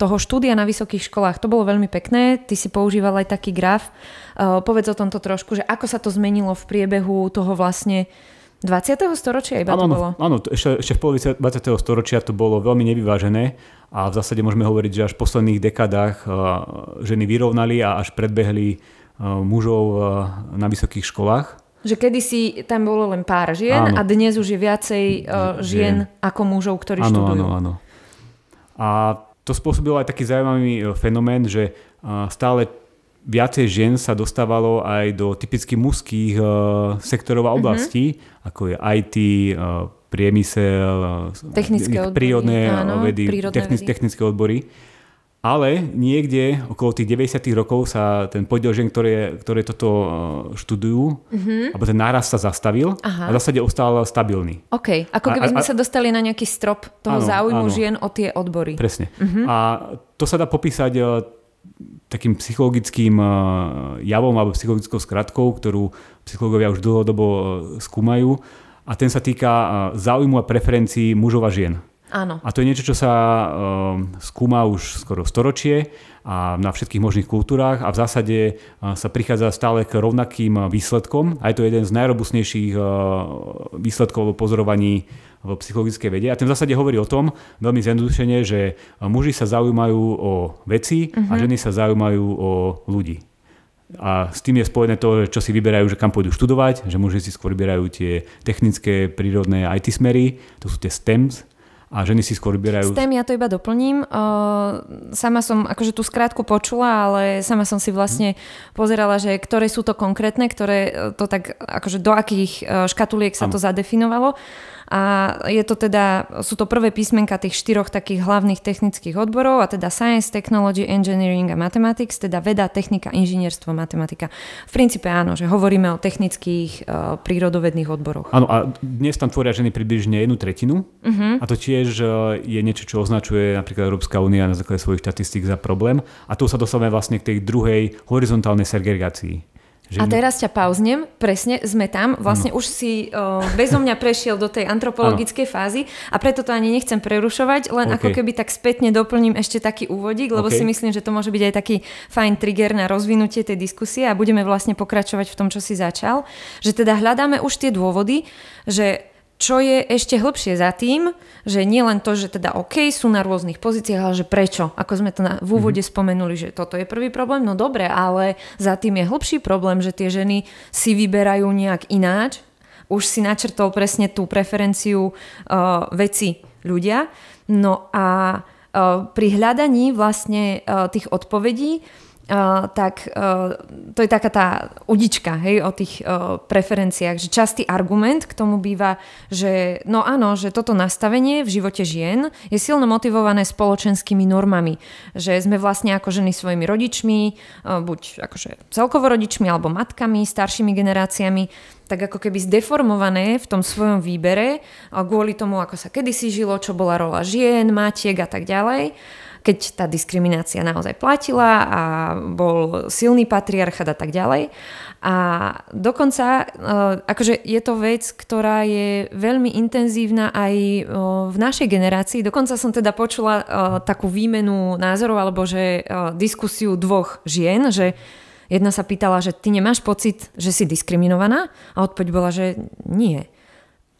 toho štúdia na vysokých školách. To bolo veľmi pekné, ty si používal aj taký graf. Povedz o tomto trošku, že ako sa to zmenilo v priebehu toho vlastne 20. storočia iba ano, to bolo. Áno, ešte, ešte v polovici 20. storočia to bolo veľmi nevyvážené a v zásade môžeme hovoriť, že až v posledných dekádach eh, ženy vyrovnali a až predbehli eh, mužov eh, na vysokých školách. Že kedysi tam bolo len pár žien ano. a dnes už je viacej žien, ako mužov, ktorí ano, študujú. Áno, áno. A to spôsobilo aj taký zaujímavý fenomén, že stále viacej žien sa dostávalo aj do typicky mužských uh, sektorov a mhm. oblastí, mm-hmm. ako je IT, uh, e, priemysel, e, technické odbory, prírodné áno, vedy, technic, vedy, technické odbory. Ale niekde okolo tých 90. rokov sa ten podiel žien, ktoré, ktoré toto študujú, mm-hmm. alebo ten náraz sa zastavil Aha. a v zásade ostal stabilný. OK, ako keby a, sme a, sa dostali na nejaký strop toho áno, záujmu áno. žien o tie odbory. Presne. Mm-hmm. A to sa dá popísať takým psychologickým eh, javom alebo psychologickou skratkou, ktorú psychológovia už dlhodobo eh, skúmajú. A ten sa týka eh, záujmu a preferencií mužov a žien. Áno. A to je niečo, čo sa skúma už skoro storočie a na všetkých možných kultúrách a v zásade sa prichádza stále k rovnakým výsledkom. A je to jeden z najrobustnejších výsledkov pozorovaní v psychologickej vede. A ten v zásade hovorí o tom, veľmi zjednodušene, že muži sa zaujímajú o veci uh-huh. a mhm. ženy sa zaujímajú o ľudí. A s tým je spojené to, čo si vyberajú, že kam pôjdu študovať, že muži si skôr vyberajú tie technické, prírodné IT smery, to sú tie STEMs, a ženy si skôr vyberajú... STEM, ja to iba doplním. sama som akože tú skrátku počula, ale sama som si vlastne mhm. pozerala, že ktoré sú to konkrétne, ktoré e, to tak, akože do akých e, škatuliek sa Am. to zadefinovalo. A je to teda, sú to prvé písmenka tých štyroch takých hlavných technických odborov, a teda Science, Technology, Engineering a Mathematics, teda veda, technika, inžinierstvo, matematika. V princípe áno, že hovoríme o technických uh, prírodovedných odboroch. Áno, a dnes tam tvoria ženy približne jednu tretinu. Uh-huh. A to tiež e, je niečo, čo označuje napríklad Európska únia na základe svojich štatistík za problém. A tu sa dostávame vlastne k tej druhej horizontálnej segregácii. Že... A teraz ťa pauznem, presne sme tam, vlastne ano. už si o, bezo mňa prešiel do tej antropologickej ano. fázy a preto to ani nechcem prerušovať, len okay. ako keby tak spätne doplním ešte taký úvodík, lebo okay. si myslím, že to môže byť aj taký fajn trigger na rozvinutie tej diskusie a budeme vlastne pokračovať v tom, čo si začal. Že teda hľadáme už tie dôvody, že čo je ešte hlbšie za tým, že nie len to, že teda OK, sú na rôznych pozíciách, ale že prečo. Ako sme to na, v mhm. úvode mm-hmm. spomenuli, že toto je prvý problém, no dobre, ale za tým je hlbší problém, že tie ženy si vyberajú nejak ináč. Už si načrtol presne tú preferenciu uh, veci ľudia. No a uh, pri hľadaní vlastne uh, tých odpovedí uh, Eh, tak uh, to je taká tá udička hej, o tých uh, preferenciách, že častý argument k tomu býva, že no áno, že toto nastavenie v živote žien je silno motivované spoločenskými normami, že sme vlastne ako ženy svojimi rodičmi, uh, buď akože celkovo rodičmi alebo matkami, staršími generáciami, tak ako keby zdeformované v tom svojom výbere kvôli tomu, ako sa kedysi žilo, čo bola rola žien, matiek a tak ďalej keď tá diskriminácia naozaj platila a bol silný patriarchat a tak ďalej. A dokonca, e, akože je to vec, ktorá je veľmi intenzívna aj e, v našej generácii. Dokonca som teda počula e, takú výmenu názorov alebo že diskusiu dvoch žien, že jedna sa pýtala, že ty nemáš pocit, že si diskriminovaná? A odpoď bola, že nie.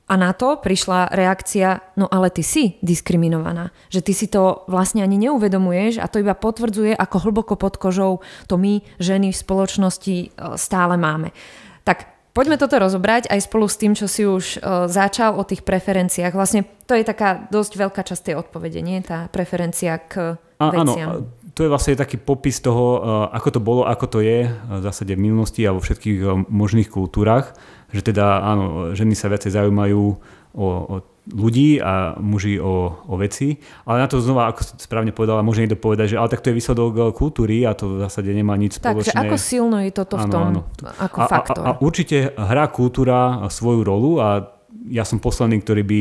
A na to prišla reakcia, no ale ty si diskriminovaná, že ty si to vlastne ani neuvedomuješ a to iba potvrdzuje, ako hlboko pod kožou to my, ženy v spoločnosti e, stále máme. Tak poďme toto rozobrať aj spolu s tým, čo si už e, začal o tých preferenciách. Vlastne to je taká dosť veľká časť tej odpovede, nie? Tá preferencia k veciam. Áno, to je vlastne taký popis toho, e, ako to bolo, ako to je v zásade v minulosti a vo všetkých možných kultúrach že teda áno, ženy sa viacej zaujímajú o, o ľudí a muži o, o veci. Ale na to znova, ako správne povedala, môže niekto povedať, že ale tak to je výsledok eh, kultúry a to v zásade nemá nič spoločné. Takže ako silno je toto v tom áno, áno. ako a, faktor? A, a určite hrá kultúra svoju rolu a ja som posledný, ktorý by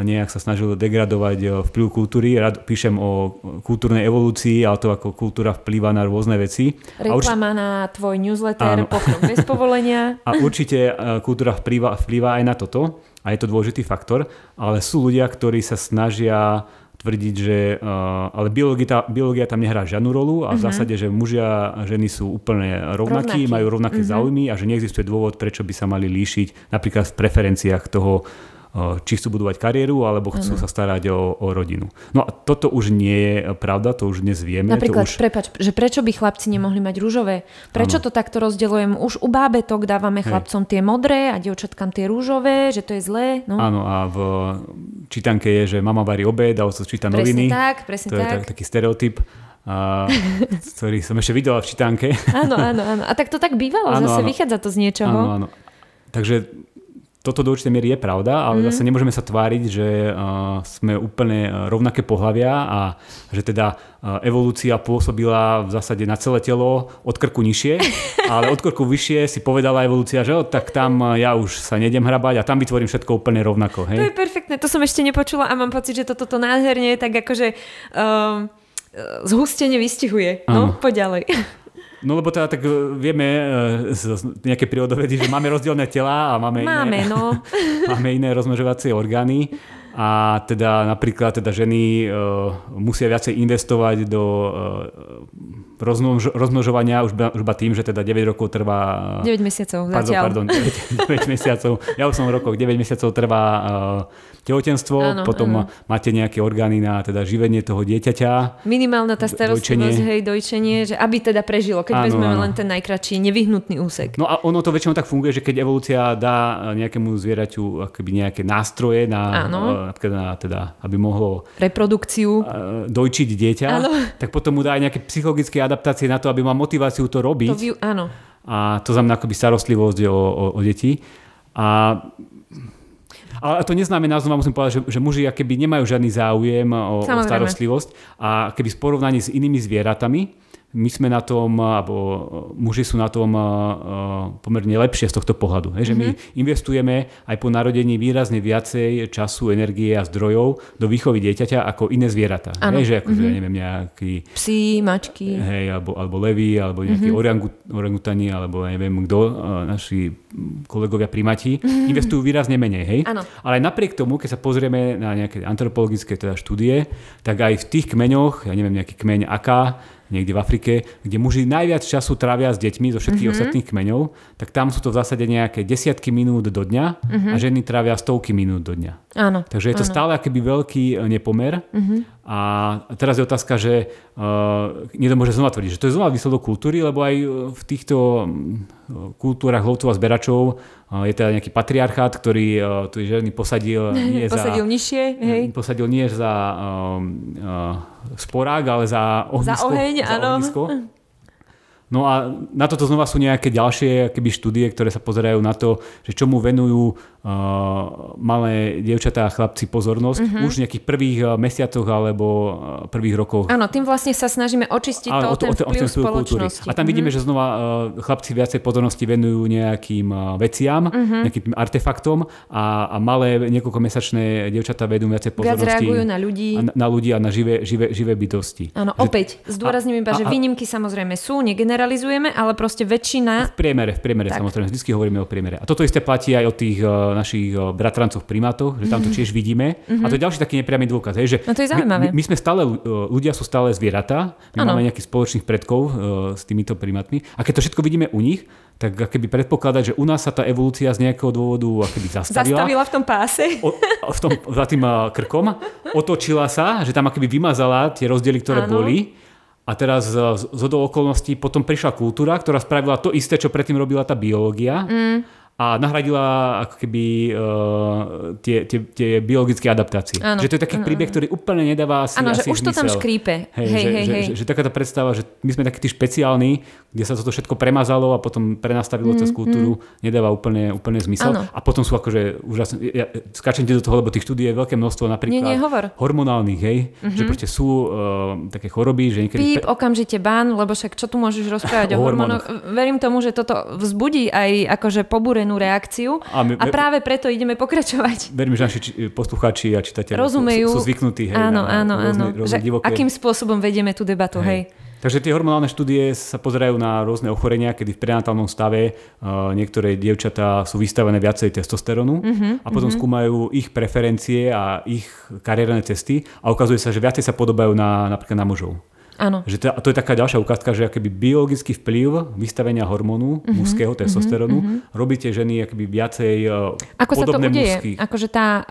nejak sa snažil degradovať e, vplyv kultúry. Rád píšem o kultúrnej evolúcii a to, ako kultúra vplýva na rôzne veci. Reklama urč... na tvoj newsletter, pokrok bez povolenia. A určite e, kultúra vplýva, vplýva aj na toto a je to dôležitý faktor, ale sú ľudia, ktorí sa snažia tvrdiť, že e, ale biológia, biológia tam nehrá žiadnu rolu a v mhm. zásade, že mužia a ženy sú úplne rovnakí, rovnakí. majú rovnaké uh-huh. záujmy a že neexistuje dôvod, prečo by sa mali líšiť napríklad v preferenciách toho Eh, či chcú budovať kariéru, alebo chcú ano. sa starať o, o rodinu. No a toto už nie je pravda, to už dnes vieme. Napríklad, to už... prepač, že prečo by chlapci nemohli mať rúžové? Prečo ano. to takto rozdeľujem? Už u bábetok dávame Hej. chlapcom tie modré a dievčatkám tie rúžové, že to je zlé. No. Áno a v čítanke je, že mama varí obed a sa číta presne tak, presne to tak. je tak, taký stereotyp. A, ktorý som ešte videla v čítanke. Áno, áno, áno. A tak to tak bývalo, ano, zase ano. vychádza to z niečoho. Áno, áno. Takže toto do určitej miery je pravda, ale mm. zase nemôžeme sa tváriť, že uh, sme úplne eh, rovnaké pohľavia a že teda uh, evolúcia pôsobila v zásade na celé telo od krku nižšie, ale od krku vyššie si povedala evolúcia, že o, tak tam ja už sa nedem hrabať a tam vytvorím všetko úplne rovnako. Hej? To je perfektné, to som ešte nepočula a mám pocit, že toto to nádherne tak akože um, zhustenie vystihuje. No, poď ďalej. No lebo teda tak e, vieme e, z nejaké prírodovedy, že máme rozdielne tela a máme, máme iné, no. máme iné rozmnožovacie orgány a teda napríklad teda ženy uh, musia viacej investovať do uh, rozmnož, rozmnožovania už, ba, už ba tým, že teda 9 rokov trvá... 9 mesiacov pardon, zatiaľ. Pardon, 9, 9 mesiacov. Ja už som v rokoch. 9 mesiacov trvá uh, tehotenstvo, Áno, potom áno. máte nejaké orgány na teda živenie toho dieťaťa. Minimálna tá starostlivosť, dojčenie. hej, dojčenie, že aby teda prežilo, keď áno, vezmeme áno. len ten najkračší nevyhnutný úsek. No a ono to väčšinou tak funguje, že keď evolúcia dá eh, nejakému zvieraťu eh, akoby nejaké nástroje na, áno. Eh, na teda, aby mohlo reprodukciu, dojčiť dieťa, áno. tak potom mu dá aj nejaké psychologické adaptácie na to, aby mal motiváciu to robiť. To vy, áno. A to znamená akoby starostlivosť o, o, o deti. A ale to neznamená, znova musím povedať, že, že muži keby nemajú žiadny záujem o, o starostlivosť a keby v porovnaní s inými zvieratami, my sme na tom, eh, alebo eh, muži sú na tom eh, pomerne lepšie z tohto pohľadu. Mm-hmm. že my mhm. investujeme aj po narodení výrazne viacej času, energie a zdrojov do výchovy dieťaťa ako iné zvieratá. že ako, mm-hmm. neviem, nejaký... Psi, mačky. Hej, alebo, alebo levy, alebo mhm. nejaký mm-hmm. orangut, orangutani, alebo neviem kto, naši kolegovia primati, mm-hmm. investujú výrazne menej. Hej? Ano. Ale napriek tomu, keď sa pozrieme na nejaké antropologické teda štúdie, tak aj v tých kmeňoch, ja neviem, nejaký kmeň aká, niekde v Afrike, kde muži najviac času trávia s deťmi zo všetkých mm-hmm. ostatných kmeňov, tak tam sú to v zásade nejaké desiatky minút do dňa mm-hmm. a mhm. ženy trávia stovky minút do dňa. Áno. Takže je to áno. stále akýby veľký e, nepomer. Mm-hmm. A teraz je otázka, že uh, niekto môže znova tvrdiť, že to je znova výsledok kultúry, lebo aj e, v týchto e, kultúrach lovcov a zberačov uh, je teda nejaký patriarchát, ktorý uh, tu ženy posadil nie posadil za, nižšie, hej. Mm, posadil nie za uh, uh, sporák, ale za ohnisko. Za oheň, za áno. Ohnisko. No a na toto znova sú nejaké ďalšie keby štúdie, ktoré sa pozerajú na to, že čomu venujú uh, malé dievčatá a chlapci pozornosť mm-hmm. už v nejakých prvých uh, mesiacoch alebo uh, prvých rokoch. Áno, tým vlastne sa snažíme očistiť Áno, to, o, ten o, vplyv o, A tam vidíme, mm-hmm. že znova uh, chlapci viacej pozornosti venujú nejakým uh, veciam, mm-hmm. nejakým artefaktom a, a malé niekoľkomesačné dievčatá vedú viacej pozornosti. Viac reagujú na ľudí. Na, na ľudí a na živé, živé, živé bytosti. Áno, opäť, zdôrazním iba, že výnimky samozrejme sú, negenerálne generalizujeme, ale proste väčšina... V priemere, v priemere, tak. samozrejme, vždy hovoríme o priemere. A toto isté platí aj o tých uh, našich uh, eh, bratrancoch primátoch, že tam to mhm. tiež vidíme. Mm-hmm. A to je mhm. ďalší taký nepriamy dôkaz. Hej, že no to je zaujímavé. My, my sme stále, eh, ľudia sú stále zvieratá, my ano. máme nejakých spoločných predkov uh, s týmito primátmi. A keď to všetko vidíme u nich, tak keby predpokladať, že u nás sa tá evolúcia z nejakého dôvodu akoby zastavila. Zastavila v tom páse. O, v tom, za tým krkom. Otočila sa, že tam akoby vymazala tie rozdiely, ktoré ano. boli a teraz e, z, z okolností potom prišla kultúra, ktorá spravila to isté, čo predtým robila tá biológia. Mm a nahradila ako keby uh, tie, tie, tie biologické adaptácie. Ano. že to je taký ano, príbeh, ano. ktorý úplne nedáva asi Áno, že už zmysel. to tam škrípe. Hej, hej, že, hej, že, hej. Že, že taká tá predstava, že my sme takí tí špeciálni, kde sa toto všetko premazalo a potom prenastavilo mm, cez kultúru, mm. nedáva úplne, úplne zmysel. Ano. A potom sú akože úžasné, ja, skáčem do toho, lebo tých štúdí je veľké množstvo, napríklad nie, nie, hovor. hormonálnych, hej, mm-hmm. že proste sú uh, také choroby, že niekedy... Píp, pe... okamžite ban, lebo však čo tu môžeš rozprávať o, o hormónoch. Verím tomu, že toto vzbudí aj akože pobúrenú pozitívnu reakciu a, my, a práve preto ideme pokračovať. Verím, že naši poslucháči a čitatelia Rozumejú, sú, sú zvyknutí hej, áno, na áno, áno, rôzne že divoké... akým spôsobom vedieme tú debatu. Hej. hej. Takže tie hormonálne štúdie sa pozerajú na rôzne ochorenia, kedy v prenatálnom stave uh, niektoré dievčatá sú vystavené viacej testosterónu mm-hmm, a potom mm-hmm. skúmajú ich preferencie a ich kariérne cesty a ukazuje sa, že viacej sa podobajú na, napríklad na mužov. Áno. Že to, to je taká ďalšia ukázka, že akéby biologický vplyv vystavenia hormónu uh-huh, mužského mhm. testosterónu uh-huh, robí tie ženy akéby viacej uh, Ako podobné sa to udeje? Mužských. Akože tá uh,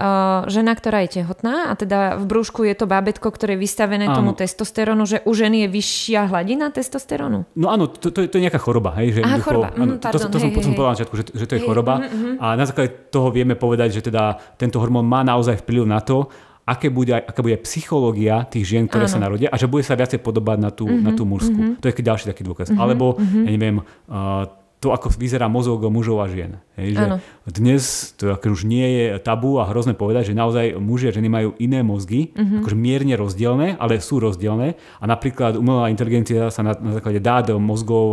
žena, ktorá je tehotná a teda v brúšku je to bábetko, ktoré je vystavené áno. tomu testosterónu, že u ženy je vyššia hladina testosterónu? No áno, to, to, to je nejaká choroba. Hej, že Aha, choroba. Áno, mm, pardon, to, to, to hej, som, hej, som povedal na začiatku, že, akože že to je hej, choroba mm, mm, mm. a na základe toho vieme povedať, že teda tento hormón má naozaj vplyv na to, aké bude, aká bude psychológia tých žien, ktoré Áno. sa narodia a že bude sa viacej podobať na tú, mm-hmm, tú mužskú. Mm-hmm. To je ďalší taký dôkaz. Mm-hmm, Alebo, mm-hmm. ja neviem, uh, to, ako vyzerá mozog mužov a žien. Hej, že dnes to ako už nie je tabu a hrozné povedať, že naozaj muži a ženy majú iné mozgy, mm-hmm. akože mierne rozdielne, ale sú rozdielne. A napríklad umelá inteligencia sa na, na základe dát e, mozgov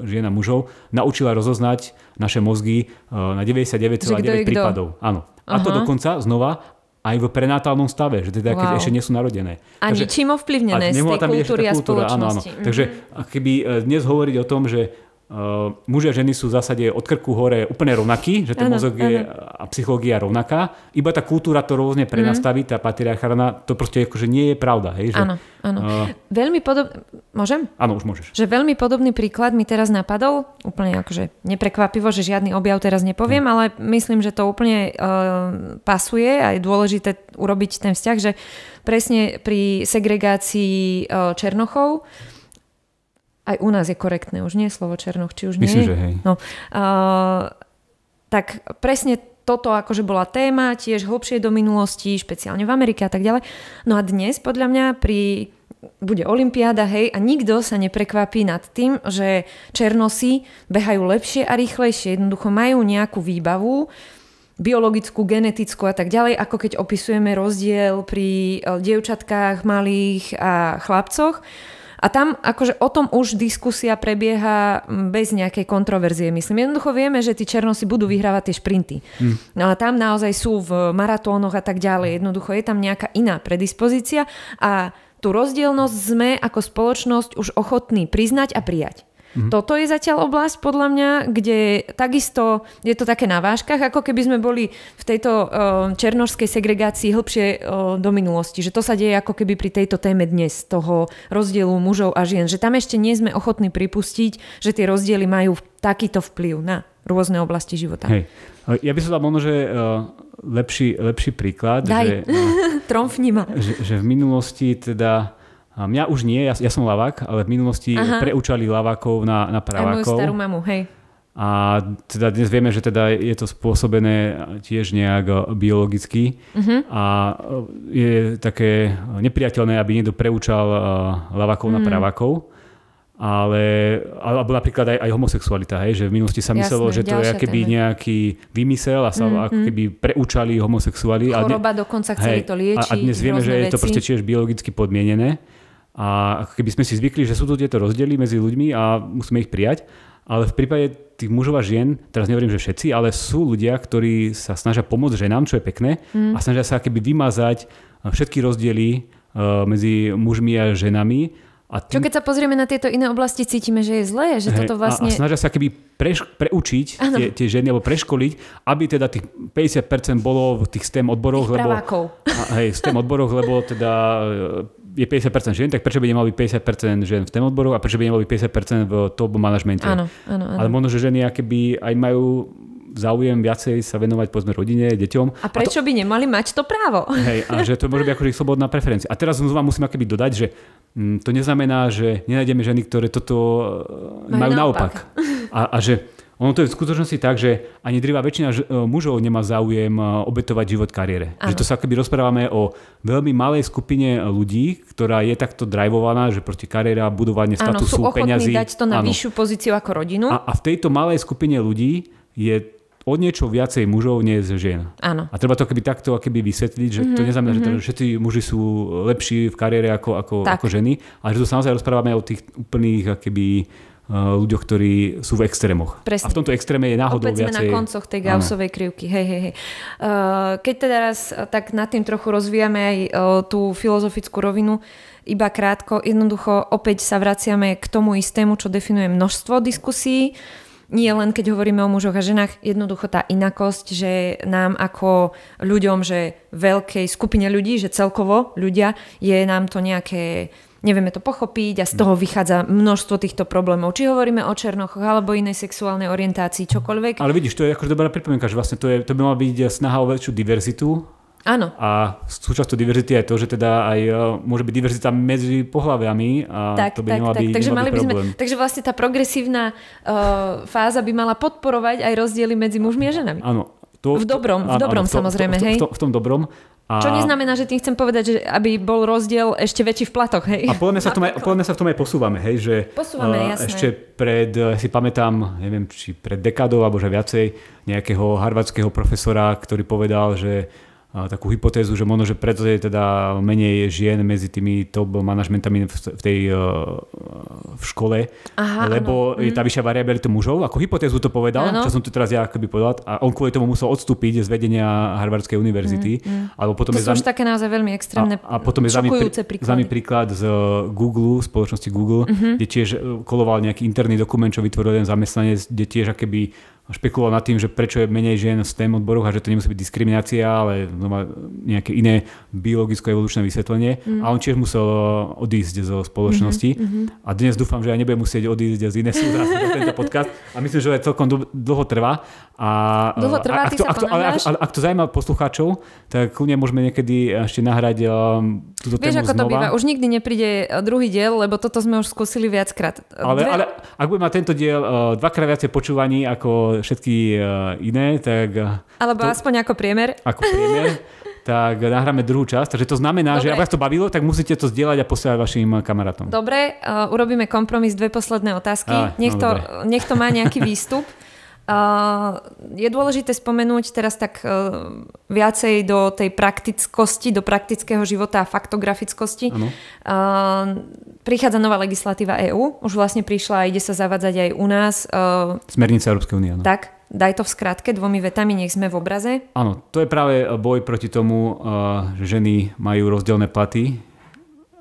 e, žien a mužov naučila rozoznať naše mozgy e, na 99,9 prípadov. Áno. A Aha. to dokonca znova aj v prenatálnom stave, že teda wow. ešte nie sú narodené. A ničím ovplyvnené z tej kultúry a spoločnosti. Áno, áno. Mm-hmm. Takže keby e, dnes hovoriť o tom, že Uh, muži a ženy sú v zásade od krku hore úplne rovnakí, že ten ano, mozog ano. je a psychológia rovnaká, iba tá kultúra to rôzne prenastaví, mm. tá patriarchárna, to proste akože nie je pravda. Hej, že, áno, áno. Uh, veľmi podobný, môžem? Áno, už môžeš. Že veľmi podobný príklad mi teraz napadol, úplne akože neprekvapivo, že žiadny objav teraz nepoviem, mm. ale myslím, že to úplne uh, pasuje a je dôležité urobiť ten vzťah, že presne pri segregácii uh, Černochov, mm aj u nás je korektné, už nie je slovo Černoch, či už Myslím, nie. Že hej. No, uh, tak presne toto akože bola téma, tiež hlbšie do minulosti, špeciálne v Amerike a tak ďalej. No a dnes podľa mňa pri bude olympiáda hej, a nikto sa neprekvapí nad tým, že černosy behajú lepšie a rýchlejšie, jednoducho majú nejakú výbavu, biologickú, genetickú a tak ďalej, ako keď opisujeme rozdiel pri e, dievčatkách, malých a chlapcoch. A tam akože o tom už diskusia prebieha bez nejakej kontroverzie, myslím. Jednoducho vieme, že tí černosi budú vyhrávať tie šprinty. Mm. No a tam naozaj sú v maratónoch a tak ďalej. Jednoducho je tam nejaká iná predispozícia a tú rozdielnosť sme ako spoločnosť už ochotní priznať a prijať. Mm-hmm. Toto je zatiaľ oblasť podľa mňa, kde takisto je to také na vážkach, ako keby sme boli v tejto eh, černožskej segregácii hĺbšie eh, do minulosti. Že to sa deje ako keby pri tejto téme dnes, toho rozdielu mužov a žien. Že tam ešte nie sme ochotní pripustiť, že tie rozdiely majú takýto vplyv na rôzne oblasti života. Hej. Ja by som dal možno, že eh, lepší, lepší príklad. Daj, že, tromfni ma. Že, že v minulosti teda a mňa už nie, ja, ja som lavák, ale v minulosti Aha. preučali lavákov na, na pravákov. Aj moju starú mamu, hej. A teda dnes vieme, že teda je to spôsobené tiež nejak e, biologicky uh-huh. a e, je také nepriateľné, aby niekto preučal e, lavakov huh na mhm. pravakov. Ale, alebo napríklad aj, aj homosexualita, hej, že v minulosti sa myslelo, Jasné, že to je keby nejaký vymysel a sa mm, ako keby preučali homosexuáli. Choroba a dne, dokonca chceli hej, to liečiť. A, a dnes vieme, že veci. je to proste tiež biologicky podmienené. A keby sme si zvykli, že sú tu tieto rozdiely medzi ľuďmi a musíme ich prijať, ale v prípade tých mužov a žien, teraz nehovorím, že všetci, ale sú ľudia, ktorí sa snažia pomôcť ženám, čo je pekné, mm. a snažia sa keby vymazať eh, všetky rozdiely eh, medzi mužmi a ženami a tým... Čo keď sa pozrieme na tieto iné oblasti, cítime, že je zlé, že hey, toto vlastne... A, a vlastne- snažia sa keby preš, preučiť tie, tie ženy, alebo preškoliť, aby teda tých 50% bolo v tých STEM odboroch. Tých lebo, a, hej, STEM odboroch, lebo teda eh, je 50% žien, tak prečo by nemalo byť 50% žien v tém odboru a prečo by nemalo byť 50% v top manažmente? Áno, áno, áno. Ale možno, že ženy akéby aj majú záujem viacej sa venovať povedzme rodine, deťom. A prečo a to, by nemali mať to právo? Hej, a že to môže byť akože slobodná preferencia. A teraz znova musím akéby dodať, že mm, to neznamená, že nenájdeme ženy, ktoré toto e, majú, majú naopak. naopak. A, a že ono to je v skutočnosti tak, že ani drvá väčšina e, mužov nemá záujem e, obetovať život kariére. Ano. Že to sa keby rozprávame o veľmi malej skupine e, ľudí, ktorá je takto drivovaná, že proti kariéra, budovanie statusu, Áno, sú peňazí. dať to na ano. vyššiu pozíciu ako rodinu. A, a v tejto malej skupine ľudí je od niečo viacej mužov nie je žien. Áno. A treba to keby takto keby vysvetliť, že mm-hmm, to mhm, neznamená, mm-hmm. že všetci muži sú lepší v kariére ako, ako, ako ženy, ale že tu sa naozaj rozprávame o tých úplných keby Eh, ľuďoch, ktorí sú v extrémoch. Presne. A v tomto extréme je náhodou Opäť viacej... sme na koncoch tej gausovej krivky. Hej, hej, hej. Eh, keď teda raz eh, tak nad tým trochu rozvíjame aj tú filozofickú rovinu, iba krátko, jednoducho opäť sa vraciame k tomu istému, čo definuje množstvo diskusí. Nie len keď hovoríme o mužoch a ženách, jednoducho tá inakosť, že nám ako ľuďom, že veľkej skupine ľudí, že celkovo ľudia, je nám to nejaké nevieme to pochopiť a z toho mm. vychádza množstvo týchto problémov. Či hovoríme o černochoch alebo inej sexuálnej orientácii, čokoľvek. Ale vidíš, to je akože dobrá pripomienka, že vlastne to, je, to by mala byť snaha o väčšiu diverzitu Áno. A súčasťou diverzity je to, že teda aj e, môže byť diverzita medzi pohľaviami a tak, to by tak, nemala tak, byť, takže mali by sme, Takže vlastne tá progresívna uh, fáza by mala podporovať aj rozdiely medzi mužmi a ženami. Áno, to, v dobrom, v dobrom áno, v tom, samozrejme, hej? V, tom, v tom dobrom. A... Čo neznamená, že tým chcem povedať, že aby bol rozdiel ešte väčší v platoch, hej? A podľa mňa sa v tom aj, sa v tom aj posúvame, hej? Že, posúvame, uh, jasné. Ešte pred, eh, si pamätám, neviem, či pred dekádou, alebo že viacej, nejakého harvardského profesora, ktorý povedal, že takú hypotézu, že možno, že preto je teda menej žien medzi tými top manažmentami v tej e, e, v škole, Aha, lebo ano. je mhm. tá vyššia variabilita mužov, ako hypotézu to povedal, ano. čo som tu teraz ja akoby povedal, a on kvôli tomu musel odstúpiť z vedenia Harvardskej univerzity. Mm, mm. potom to je sú zami... už také naozaj veľmi extrémne A, a potom je zami, zami príklad z e, Google, spoločnosti Google, mm-hmm. kde tiež koloval nejaký interný dokument, čo vytvoril jeden zamestnanec, kde tiež akoby špekuloval nad tým, že prečo je menej žien v STEM odboroch a že to nemusí byť diskriminácia, ale má nejaké iné biologicko-evolučné vysvetlenie. Mm. A on tiež musel eh, odísť zo spoločnosti. Mm-hmm, mm-hmm. A dnes dúfam, že aj nebude musieť odísť z iné sú tento podcast. A myslím, že aj celkom dlho trvá. A, eh, dlho trvá, a, ak, to, ak, to, ale, ak, ale, ak to zaujíma poslucháčov, tak kľudne môžeme niekedy ešte nahrať um, túto Vieš, tému ako znova. to býva, už nikdy nepríde druhý diel, lebo toto sme už skúsili viackrát. Ale, Dve... ale ak bude mať tento diel uh, dvakrát viacej počúvaní ako všetky eh, iné, tak... Eh, Alebo to, aspoň ako priemer. Ako priemer. tak nahráme druhú časť. Takže to znamená, Dobre. že ak vás to bavilo, tak musíte to zdieľať a posielať vašim kamarátom. Dobre, uh, urobíme kompromis, dve posledné otázky. Aj, nech, no, to, nech to má nejaký výstup je dôležité spomenúť teraz tak e, viacej do tej praktickosti, do praktického života a faktografickosti. Ano. Prichádza nová legislatíva EÚ, už vlastne prišla a ide sa zavádzať aj u nás. E, Smernica Európskej únie, Tak, Daj to v skratke dvomi vetami, nech sme v obraze. Áno, to je práve boj proti tomu, e, že ženy majú rozdielne platy,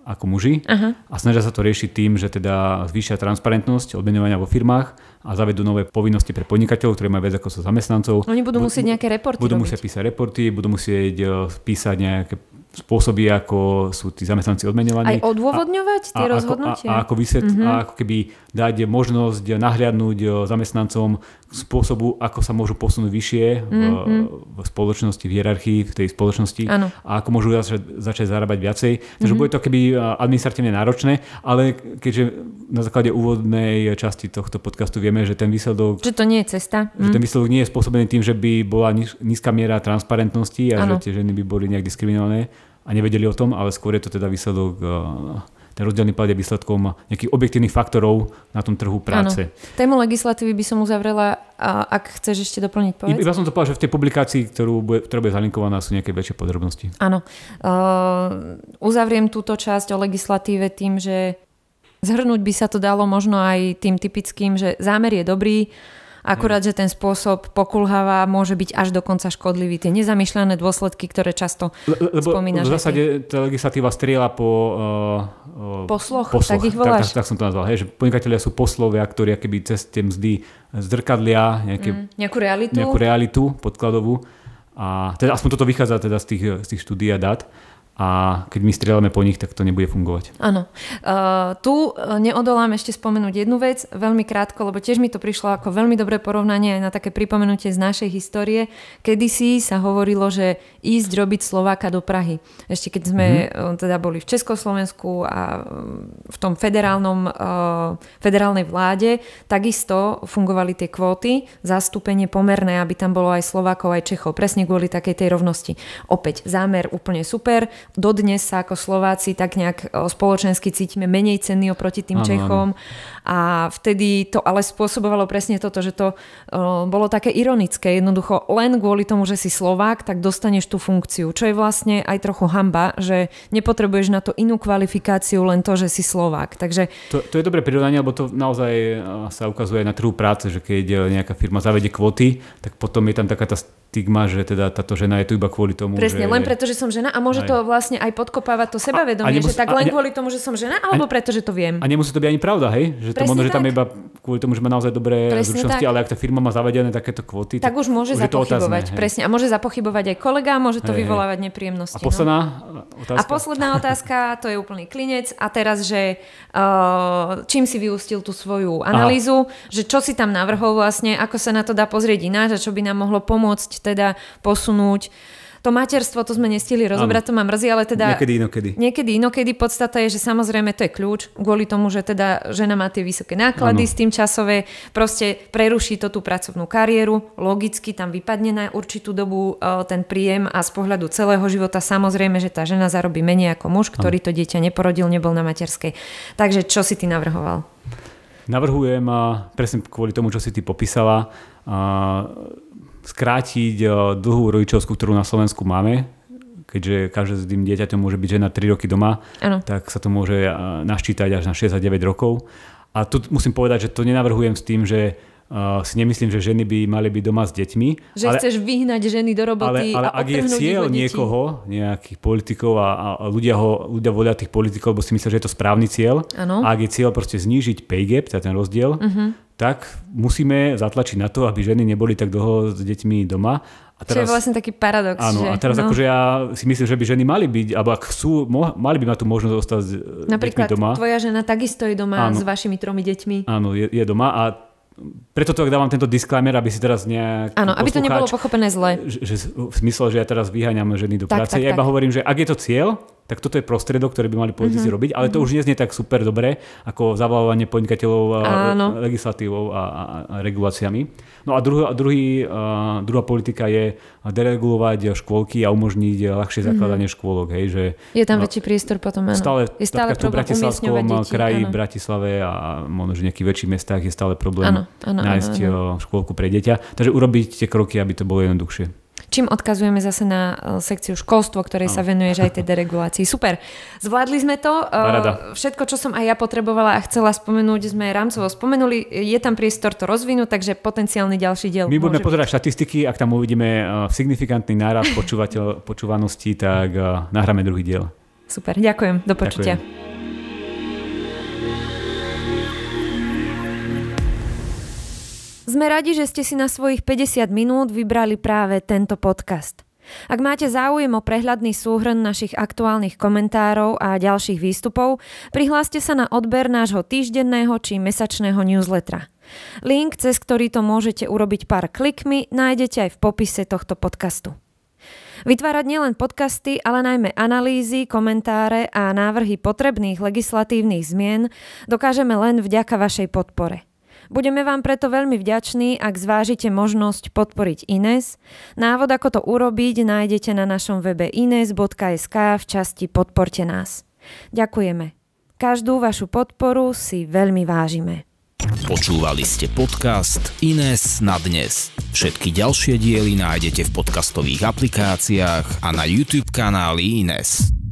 ako muži Aha. a snažia sa to riešiť tým, že teda zvýšia transparentnosť odmenovania vo firmách a zavedú nové povinnosti pre podnikateľov, ktoré majú viac ako sa so zamestnancov. Oni budú musieť nejaké reporty Budú robiť. musieť písať reporty, budú musieť e, písať nejaké spôsoby, ako sú tí zamestnanci odmenovaní. Aj odôvodňovať tie a, rozhodnutia? A, a, ako vysvet, mm-hmm. a ako keby dať možnosť nahliadnúť e, zamestnancom spôsobu, ako sa môžu posunúť vyššie mm-hmm. v, spoločnosti, v hierarchii, v tej spoločnosti ano. a ako môžu začať, začať zarábať viacej. Takže mm-hmm. bude to keby administratívne náročné, ale keďže na základe úvodnej časti tohto podcastu vieme, že ten výsledok... Že to nie je cesta. Že mm. ten mhm. výsledok nie je spôsobený tým, že by bola níž, nízka miera transparentnosti a ano. že tie ženy by boli nejak diskriminované a nevedeli o tom, ale skôr je to teda výsledok uh, ten rozdielný plat je výsledkom nejakých objektívnych faktorov na tom trhu práce. Áno. Tému legislatívy by som uzavrela, a ak chceš ešte doplniť, povedz. Iba som to povedal, že v tej publikácii, ktorú bude, ktorá bude zalinkovaná, sú nejaké väčšie podrobnosti. Áno. Uh, uzavriem túto časť o legislatíve tým, že zhrnúť by sa to dalo možno aj tým typickým, že zámer je dobrý, Akurát, mm. že ten spôsob pokulháva môže byť až dokonca škodlivý. Tie nezamýšľané dôsledky, ktoré často Le, lebo spomínaš. V zásade tá legislatíva strieľa po... Uh, eh, uh, eh, posloch, posloch, tak ich voláš. Tak, tak, tak som to nazval. Hej, že podnikatelia sú poslovia, ktorí akéby cez tie mzdy zrkadlia nejaké, mm, nejakú, realitu. nejakú realitu podkladovú. A teda aspoň toto vychádza teda z tých, z tých štúdí a dát a keď my strieľame po nich, tak to nebude fungovať. Áno. Uh, tu uh, neodolám ešte spomenúť jednu vec, veľmi krátko, lebo tiež mi to prišlo ako veľmi dobré porovnanie aj na také pripomenutie z našej histórie. Kedysi sa hovorilo, že ísť robiť Slováka do Prahy. Ešte keď sme mm-hmm. teda boli v Československu a um, v tom federálnom, uh, federálnej vláde, takisto fungovali tie kvóty, zastúpenie pomerné, aby tam bolo aj Slovákov, aj Čechov, presne kvôli takej tej rovnosti. Opäť zámer úplne super, dodnes sa ako Slováci tak nejak e, spoločensky cítime menej cenní oproti tým ano, Čechom. A vtedy to ale spôsobovalo presne toto, že to e, bolo také ironické. Jednoducho len kvôli tomu, že si Slovák, tak dostaneš tú funkciu. Čo je vlastne aj trochu hamba, že nepotrebuješ na to inú kvalifikáciu, len to, že si Slovák. Takže... To, to je dobré prirovnanie, lebo to naozaj e, sa ukazuje na trhu práce, že keď nejaká firma zavede kvóty, tak potom je tam taká tá stigma, že teda táto žena je tu iba kvôli tomu. Presne, že... len preto, že som žena a môže aj. to vlastne aj podkopáva to sebavedomie, a, a že tak len a, kvôli tomu, že som žena, alebo preto, že to viem. A nemusí to byť ani pravda, hej? Že to možno, že tam iba kvôli tomu, že má naozaj dobré Presne zručnosti, tak. ale ak tá firma má zavedené takéto kvóty. tak, tak už môže už zapochybovať. Otázne, Presne. A môže zapochybovať aj kolega, môže to hej, vyvolávať hej. nepríjemnosti. A posledná no? otázka? A posledná otázka, to je úplný klinec. A teraz, že eh, čím si vyústil tú svoju analýzu, Aha. že čo si tam navrhol vlastne, ako sa na to dá pozrieť ináč a čo by nám mohlo pomôcť teda posunúť to materstvo, to sme nestili rozobrať, ano. to ma mrzí, ale teda... Niekedy inokedy. Niekedy inokedy podstata je, že samozrejme to je kľúč kvôli tomu, že teda žena má tie vysoké náklady ano. s tým časové, proste preruší to tú pracovnú kariéru, logicky tam vypadne na určitú dobu e, ten príjem a z pohľadu celého života samozrejme, že tá žena zarobí menej ako muž, ktorý ano. to dieťa neporodil, nebol na materskej. Takže čo si ty navrhoval? Navrhujem, presne kvôli tomu, čo si ty popísala, skrátiť eh, dlhú rodičovskú, ktorú na Slovensku máme, keďže každé s tým dieťaťom môže byť žena 3 roky doma, ano. tak sa to môže eh, naštítať až na 69 rokov. A tu musím povedať, že to nenavrhujem s tým, že uh, si nemyslím, že ženy by mali byť doma s deťmi. Že ale, chceš vyhnať ženy do roboty ale, ale a ak je cieľ niekoho, nejakých politikov a, a ľudia, ho, ľudia volia tých politikov, lebo si myslia, že je to správny cieľ. Ano. A ak je cieľ proste znížiť pay gap, teda ten rozdiel, uh-huh tak musíme zatlačiť na to, aby ženy neboli tak dlho s deťmi doma. A teraz, Čo je vlastne taký paradox. Áno, že? a teraz no. akože ja si myslím, že by ženy mali byť, alebo ak chcú, mali by mať tú možnosť ostať e, Napríklad deťmi doma. tvoja žena takisto je doma áno. s vašimi tromi deťmi. Áno, je, je doma a preto to dávam tento disclaimer, aby si teraz nejak... Áno, aby to nebolo pochopené zle. Že, že, v smysle, že ja teraz vyháňam ženy do tak, práce. Tak, ja iba tak. hovorím, že ak je to cieľ, tak toto je prostriedok, ktorý by mali politici mm-hmm. robiť, ale to mm-hmm. už neznie tak super dobre, ako zabávanie podnikateľov Áno. legislatívou a, a, a reguláciami. No a druhý, druhý, a druhá politika je deregulovať škôlky a umožniť ľahšie mhm. zakladanie mm-hmm. škôlok. Hej, že, je tam no, väčší priestor potom, áno. Stále, je stále v Bratislavskom deti, kraji, áno. Bratislave a možno v nejakých väčších mestách je stále problém áno, áno, nájsť áno, áno. škôlku pre dieťa. Takže urobiť tie kroky, aby to bolo jednoduchšie. Čím odkazujeme zase na e, sekciu školstvo, ktorej no. sa venuješ aj tej deregulácii. Super, zvládli sme to. Parada. E, všetko, čo som aj ja potrebovala a chcela spomenúť, sme rámcovo spomenuli. Je tam priestor to rozvinúť, takže potenciálny ďalší diel. My budeme pozerať štatistiky, ak tam uvidíme e, signifikantný náraz počúvateľ, počúvanosti, tak nahráme druhý diel. Super, ďakujem. Do počutia. Ďakujem. Sme radi, že ste si na svojich 50 minút vybrali práve tento podcast. Ak máte záujem o prehľadný súhrn našich aktuálnych komentárov a ďalších výstupov, prihláste sa na odber nášho týždenného či mesačného newslettera. Link, cez ktorý to môžete urobiť pár klikmi, nájdete aj v popise tohto podcastu. Vytvárať nielen podcasty, ale najmä analýzy, komentáre a návrhy potrebných legislatívnych zmien dokážeme len vďaka vašej podpore – Budeme vám preto veľmi vďační, ak zvážite možnosť podporiť Ines. Návod, ako to urobiť, nájdete na našom webe ines.sk v časti Podporte nás. Ďakujeme. Každú vašu podporu si veľmi vážime. Počúvali ste podcast Ines na dnes. Všetky ďalšie diely nájdete v podcastových aplikáciách a na YouTube kanáli Ines.